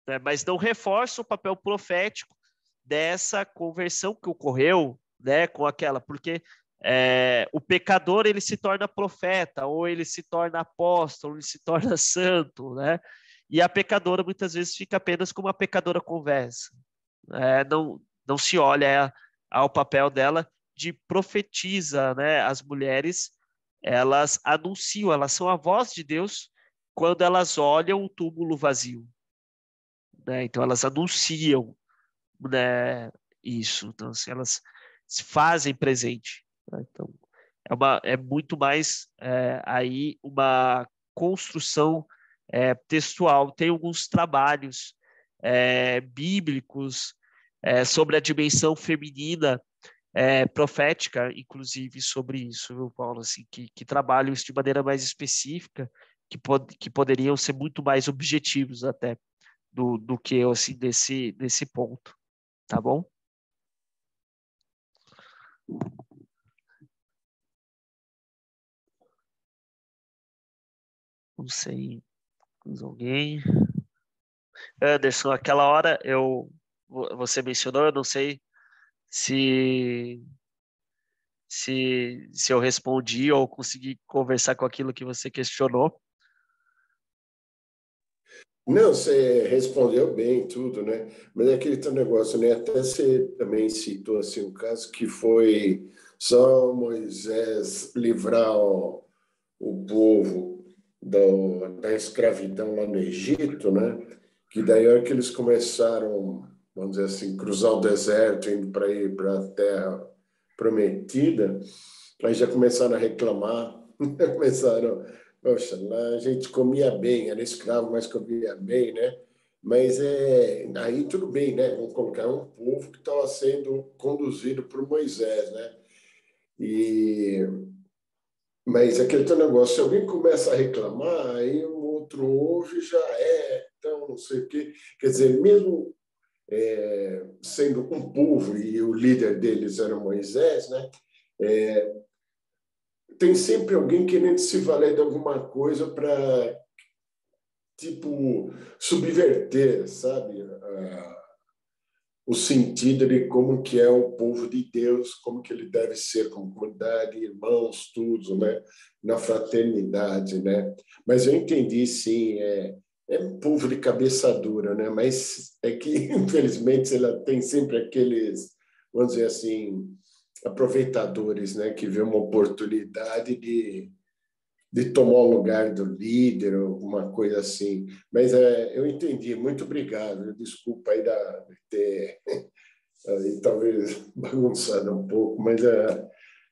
né? mas não reforça o papel profético dessa conversão que ocorreu né, com aquela, porque é, o pecador ele se torna profeta, ou ele se torna apóstolo, ele se torna (laughs) santo, né? E a pecadora muitas vezes fica apenas como uma pecadora conversa. É, não, não se olha ao papel dela de profetiza, né? As mulheres, elas anunciam, elas são a voz de Deus quando elas olham o túmulo vazio. Né? Então, elas anunciam né, isso. Então, assim, elas se fazem presente. Né? Então, é, uma, é muito mais é, aí uma construção é, textual. Tem alguns trabalhos é, bíblicos é, sobre a dimensão feminina é, profética, inclusive sobre isso, viu, Paulo? Assim, que, que trabalham isso de maneira mais específica, que, pod que poderiam ser muito mais objetivos até do, do que eu assim desse desse ponto, tá bom? Não sei mais alguém. Anderson, aquela hora eu você mencionou, eu não sei se se, se eu respondi ou consegui conversar com aquilo que você questionou. Não, você respondeu bem tudo, né? Mas é aquele teu negócio, né? Até você também citou assim um caso que foi só Moisés livrar o, o povo do, da escravidão lá no Egito, né? Que daí é que eles começaram, vamos dizer assim, cruzar o deserto indo para ir para a terra prometida, aí já começaram a reclamar, (laughs) começaram, poxa, a gente comia bem, era escravo, mas comia bem, né? Mas é, aí tudo bem, né? Vamos colocar é um povo que estava sendo conduzido por Moisés, né? E mas aquele teu negócio, se alguém começa a reclamar, aí o outro ouve já é, então não sei o quê. Quer dizer, mesmo é, sendo um povo e o líder deles era Moisés, né? É, tem sempre alguém querendo se valer de alguma coisa para tipo subverter, sabe? o sentido de como que é o povo de Deus, como que ele deve ser com comunidade, irmãos, tudo, né? Na fraternidade, né? Mas eu entendi, sim, é, é um povo de cabeça dura, né? Mas é que, (laughs) infelizmente, ela tem sempre aqueles, vamos dizer assim, aproveitadores, né? Que vê uma oportunidade de de tomar o lugar do líder, alguma coisa assim. Mas é, eu entendi, muito obrigado. Desculpa aí da, ter (laughs) aí, talvez (laughs) bagunçado um pouco, mas é,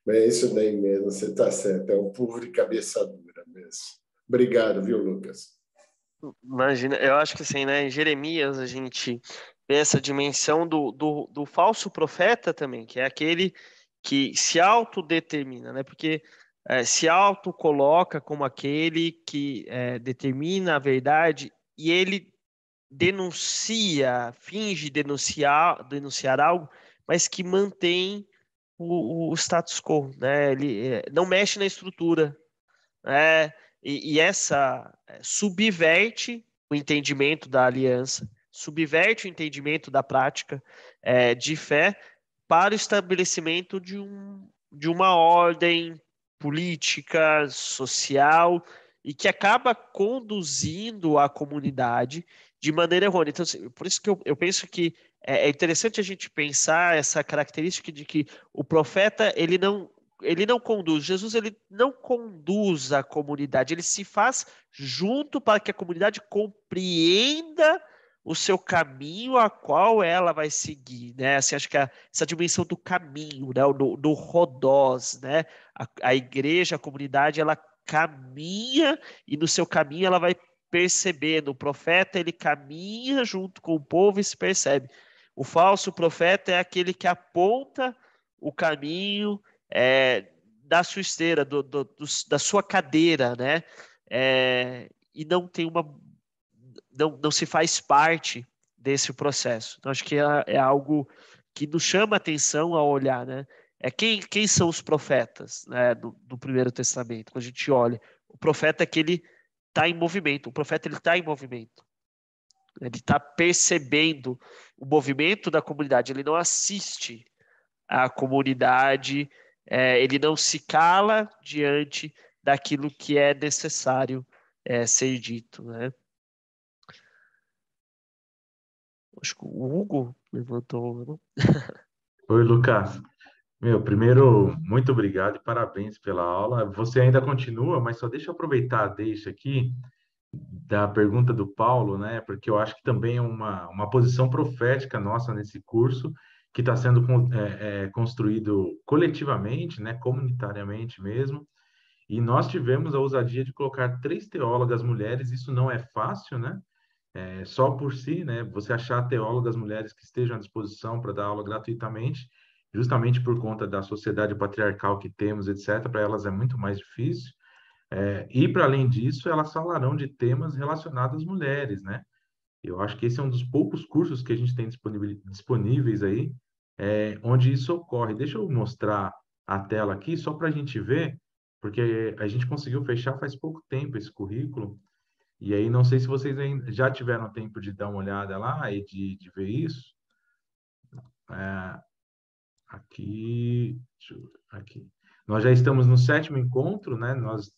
é isso daí mesmo, você está certo, é um povo de cabeça dura mesmo. Obrigado, viu, Lucas? Imagina, eu acho que assim, né, em Jeremias a gente vê essa dimensão do, do, do falso profeta também, que é aquele que se autodetermina, né? Porque é, se autocoloca como aquele que é, determina a verdade e ele denuncia, finge denunciar, denunciar algo, mas que mantém o, o status quo, né? Ele é, não mexe na estrutura, né? E, e essa é, subverte o entendimento da aliança, subverte o entendimento da prática é, de fé para o estabelecimento de, um, de uma ordem política, social, e que acaba conduzindo a comunidade de maneira errônea. Então, assim, por isso que eu, eu penso que é, é interessante a gente pensar essa característica de que o profeta, ele não, ele não conduz, Jesus ele não conduz a comunidade, ele se faz junto para que a comunidade compreenda o seu caminho a qual ela vai seguir, né? Assim, acho que a, essa dimensão do caminho, né? Do, do rodós, né? A, a igreja, a comunidade, ela caminha e no seu caminho ela vai percebendo. O profeta, ele caminha junto com o povo e se percebe. O falso profeta é aquele que aponta o caminho é, da sua esteira, do, do, do, da sua cadeira, né? É, e não tem uma não, não se faz parte desse processo. Então, acho que é, é algo que nos chama atenção ao olhar, né? É quem, quem são os profetas né, do, do Primeiro Testamento? Quando a gente olha, o profeta é que ele está em movimento, o profeta ele está em movimento. Ele está percebendo o movimento da comunidade, ele não assiste à comunidade, é, ele não se cala diante daquilo que é necessário é, ser dito. Né? Acho que o Hugo levantou. Oi, Lucas. Meu, primeiro, muito obrigado e parabéns pela aula. Você ainda continua, mas só deixa eu aproveitar a deixa aqui da pergunta do Paulo, né? Porque eu acho que também é uma, uma posição profética nossa nesse curso, que está sendo é, é, construído coletivamente, né? comunitariamente mesmo. E nós tivemos a ousadia de colocar três teólogas mulheres, isso não é fácil, né? É, só por si, né, você achar teólogas mulheres que estejam à disposição para dar aula gratuitamente, justamente por conta da sociedade patriarcal que temos, etc., para elas é muito mais difícil. É, e, para além disso, elas falarão de temas relacionados às mulheres, né? Eu acho que esse é um dos poucos cursos que a gente tem disponíveis aí, é, onde isso ocorre. Deixa eu mostrar a tela aqui, só para a gente ver, porque a gente conseguiu fechar faz pouco tempo esse currículo, e aí, não sei se vocês já tiveram tempo de dar uma olhada lá e de, de ver isso. É, aqui, aqui. Nós já estamos no sétimo encontro, né? Nós,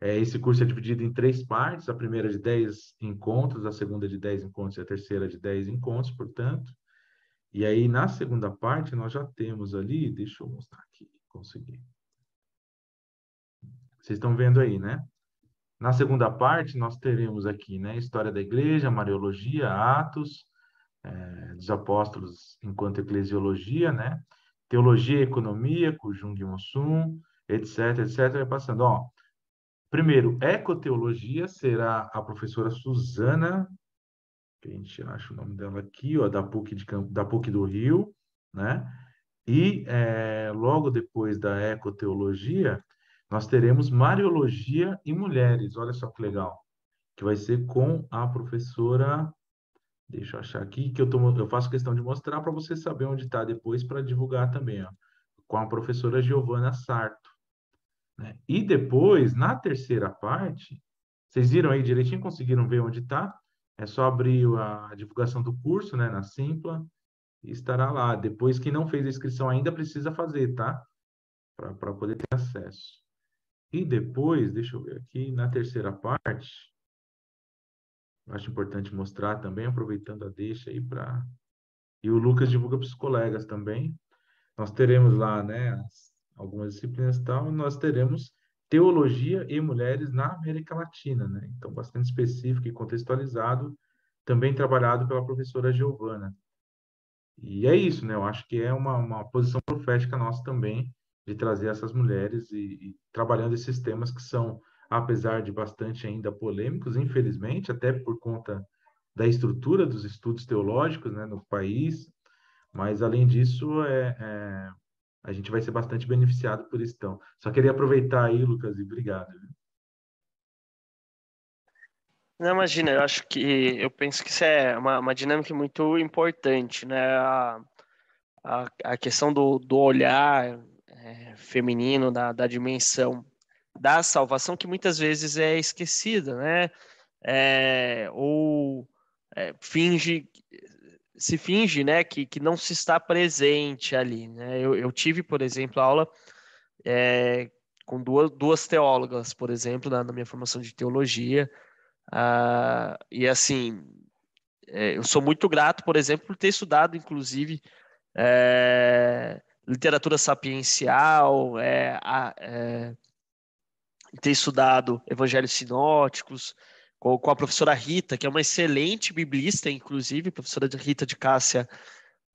é, esse curso é dividido em três partes: a primeira de 10 encontros, a segunda de 10 encontros e a terceira de 10 encontros, portanto. E aí, na segunda parte, nós já temos ali. Deixa eu mostrar aqui, consegui. Vocês estão vendo aí, né? Na segunda parte, nós teremos aqui né, história da igreja, Mariologia, Atos, é, dos apóstolos enquanto eclesiologia, né? Teologia e economia, Kujung Jung etc, etc. Vai passando. Ó, primeiro, ecoteologia será a professora Suzana, que a gente acha o nome dela aqui, ó, da PUC, de Campo, da PUC do Rio, né? E é, logo depois da ecoteologia, nós teremos Mariologia e Mulheres. Olha só que legal. Que vai ser com a professora. Deixa eu achar aqui, que eu, tô, eu faço questão de mostrar para você saber onde está depois para divulgar também. Ó, com a professora Giovana Sarto. Né? E depois, na terceira parte, vocês viram aí direitinho? Conseguiram ver onde está? É só abrir a divulgação do curso né, na Simpla e estará lá. Depois, quem não fez a inscrição ainda precisa fazer, tá? Para poder ter acesso. E depois, deixa eu ver aqui, na terceira parte, acho importante mostrar também, aproveitando a deixa aí para. E o Lucas divulga para os colegas também. Nós teremos lá, né, algumas disciplinas e tal, nós teremos teologia e mulheres na América Latina, né? Então, bastante específico e contextualizado, também trabalhado pela professora Giovana. E é isso, né? Eu acho que é uma, uma posição profética nossa também, de trazer essas mulheres e, e trabalhando esses temas que são, apesar de bastante ainda polêmicos, infelizmente, até por conta da estrutura dos estudos teológicos né, no país, mas além disso, é, é, a gente vai ser bastante beneficiado por isso. Então, só queria aproveitar aí, Lucas, e obrigado. Não, imagina, eu acho que, eu penso que isso é uma, uma dinâmica muito importante, né? A, a, a questão do, do olhar, é, feminino, da, da dimensão da salvação que muitas vezes é esquecida, né? É, ou é, finge, se finge, né, que, que não se está presente ali, né? Eu, eu tive, por exemplo, aula é, com duas, duas teólogas, por exemplo, na, na minha formação de teologia, ah, e assim, é, eu sou muito grato, por exemplo, por ter estudado, inclusive, é, literatura sapiencial, é, a, é, ter estudado evangelhos sinóticos, com, com, a professora Rita, que é uma excelente biblista, inclusive, professora Rita de Cássia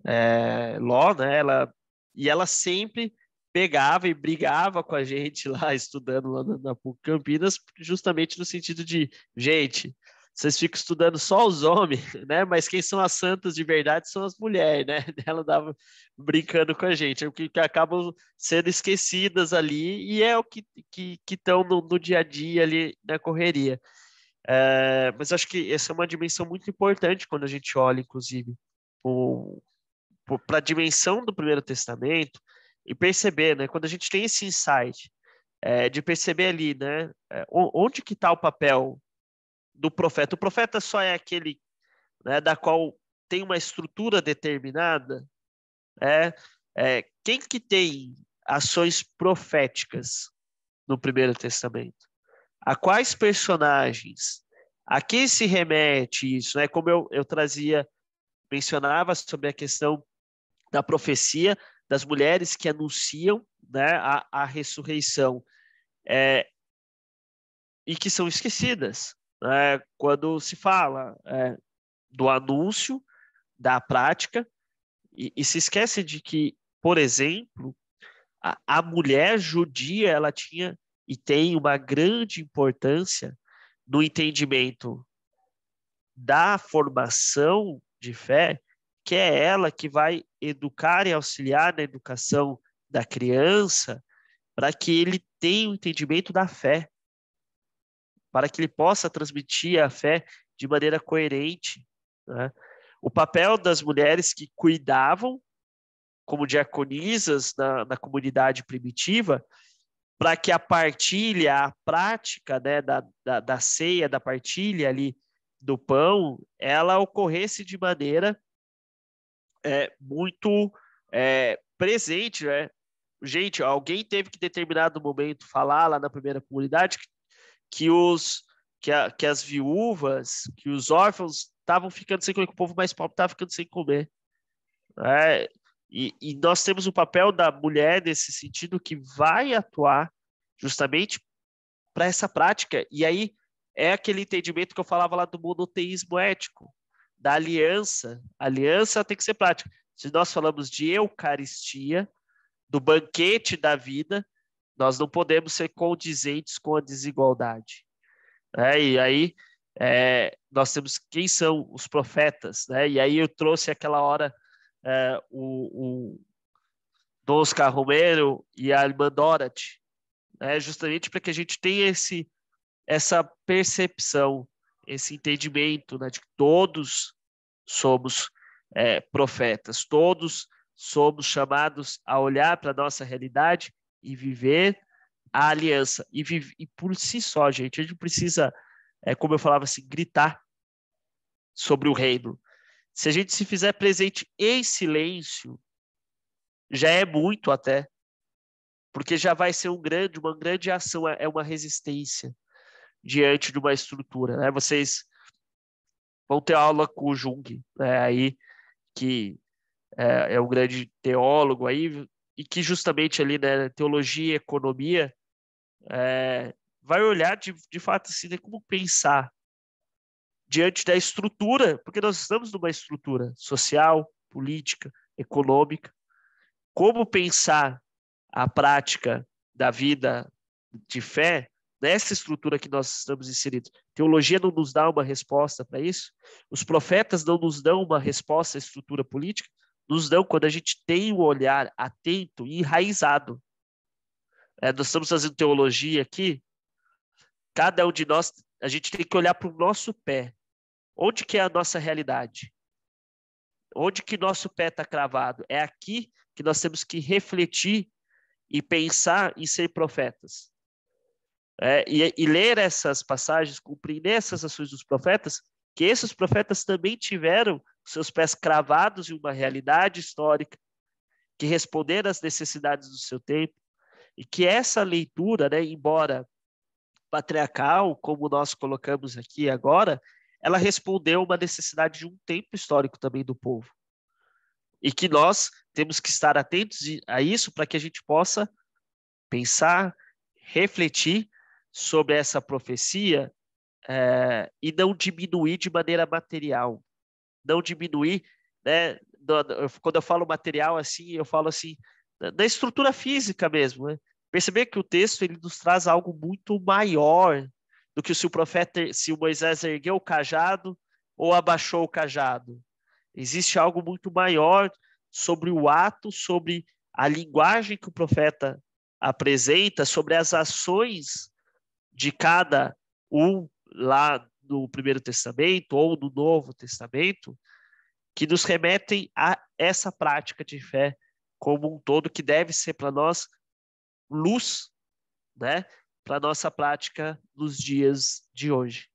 é, Ló, né? Ela, e ela sempre pegava e brigava com a gente lá, (laughs) estudando lá na, na PUC Campinas, justamente no sentido de, gente, vocês ficam estudando só os homens, (laughs) né? Mas quem são as santas de verdade são as mulheres, né? (laughs) Ela dava brincando com a gente, é que, que acabam sendo esquecidas ali e é o que estão que, estão no, no dia a dia ali na correria. É, mas acho que essa é uma dimensão muito importante quando a gente olha, inclusive, para a dimensão do Primeiro Testamento e perceber, né? Quando a gente tem esse insight é, de perceber ali, né? É, onde que está o papel do profeta. O profeta só é aquele né, da qual tem uma estrutura determinada. né? é, quem que tem ações proféticas no Primeiro Testamento? A quais personagens? A quem se remete isso? Né? Como eu, eu trazia, mencionava sobre a questão da profecia, das mulheres que anunciam né, a, a ressurreição é, e que são esquecidas. Né, quando se fala é, do anúncio, da prática, e, e, se esquece de que, por exemplo, a, a mulher judia ela tinha e tem uma grande importância no entendimento da formação de fé, que é ela que vai educar e auxiliar na educação da criança para que ele tenha o entendimento da fé para que ele possa transmitir a fé de maneira coerente. Né? O papel das mulheres que cuidavam como diaconisas na, na comunidade primitiva, para que a partilha, a prática né, da, da, da ceia, da partilha ali do pão, ela ocorresse de maneira é, muito é, presente, né? Gente, alguém teve que, em determinado momento, falar lá na primeira comunidade que que os que, a, que as viúvas, que os órfãos estavam ficando sem comer, que o povo mais pobre estava ficando sem comer. É, e, e, nós temos o papel da mulher nesse sentido que vai atuar justamente para essa prática. E aí é aquele entendimento que eu falava lá do monoteísmo ético, da aliança. A aliança tem que ser prática. Se nós falamos de Eucaristia, do banquete da vida, nós não podemos ser condizentes com a desigualdade. Né? E aí é, nós temos quem são os profetas, né? E aí eu trouxe aquela hora é, o, o Dom Oscar Romero e a irmã Dorothy, né? justamente para que a gente tenha esse, essa percepção, esse entendimento né? de que todos somos é, profetas, todos somos chamados a olhar para a nossa realidade e viver a aliança. E, vive, e por si só, gente, a gente precisa, é, como eu falava assim, gritar sobre o reino. Se a gente se fizer presente em silêncio, já é muito até, porque já vai ser um grande, uma grande ação, é, é uma resistência diante de uma estrutura. Né? Vocês vão ter aula com o Jung, né? aí que é, é um grande teólogo aí, e que justamente ali, né, teologia e economia, é, vai olhar de, de fato assim, né, como pensar diante da estrutura, porque nós estamos numa estrutura social, política, econômica, como pensar a prática da vida de fé nessa estrutura que nós estamos inseridos. Teologia não nos dá uma resposta para isso, os profetas não nos dão uma resposta à estrutura política, nos dão quando a gente tem o um olhar atento e enraizado. É, nós estamos fazendo teologia aqui, cada um de nós, a gente tem que olhar para o nosso pé. Onde que é a nossa realidade? Onde que nosso pé está cravado? É aqui que nós temos que refletir e pensar em ser profetas. É, e, e, ler essas passagens, compreender essas ações dos profetas, que esses profetas também tiveram seus pés cravados em uma realidade histórica, que responder às necessidades do seu tempo, e que essa leitura, né, embora patriarcal, como nós colocamos aqui agora, ela respondeu uma necessidade de um tempo histórico também do povo. E que nós temos que estar atentos a isso para que a gente possa pensar, refletir sobre essa profecia é, e não diminuir de maneira material, não diminuir, né? Quando eu falo material assim, eu falo assim da estrutura física mesmo. Né? Perceber que o texto ele nos traz algo muito maior do que se o profeta, se o Moisés ergueu o cajado ou abaixou o cajado. Existe algo muito maior sobre o ato, sobre a linguagem que o profeta apresenta, sobre as ações de cada um lá do Primeiro Testamento ou do Novo Testamento que nos remetem a essa prática de fé como um todo que deve ser para nós luz, né, para nossa prática nos dias de hoje.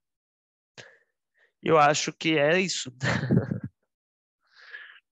Eu acho que é isso. (laughs)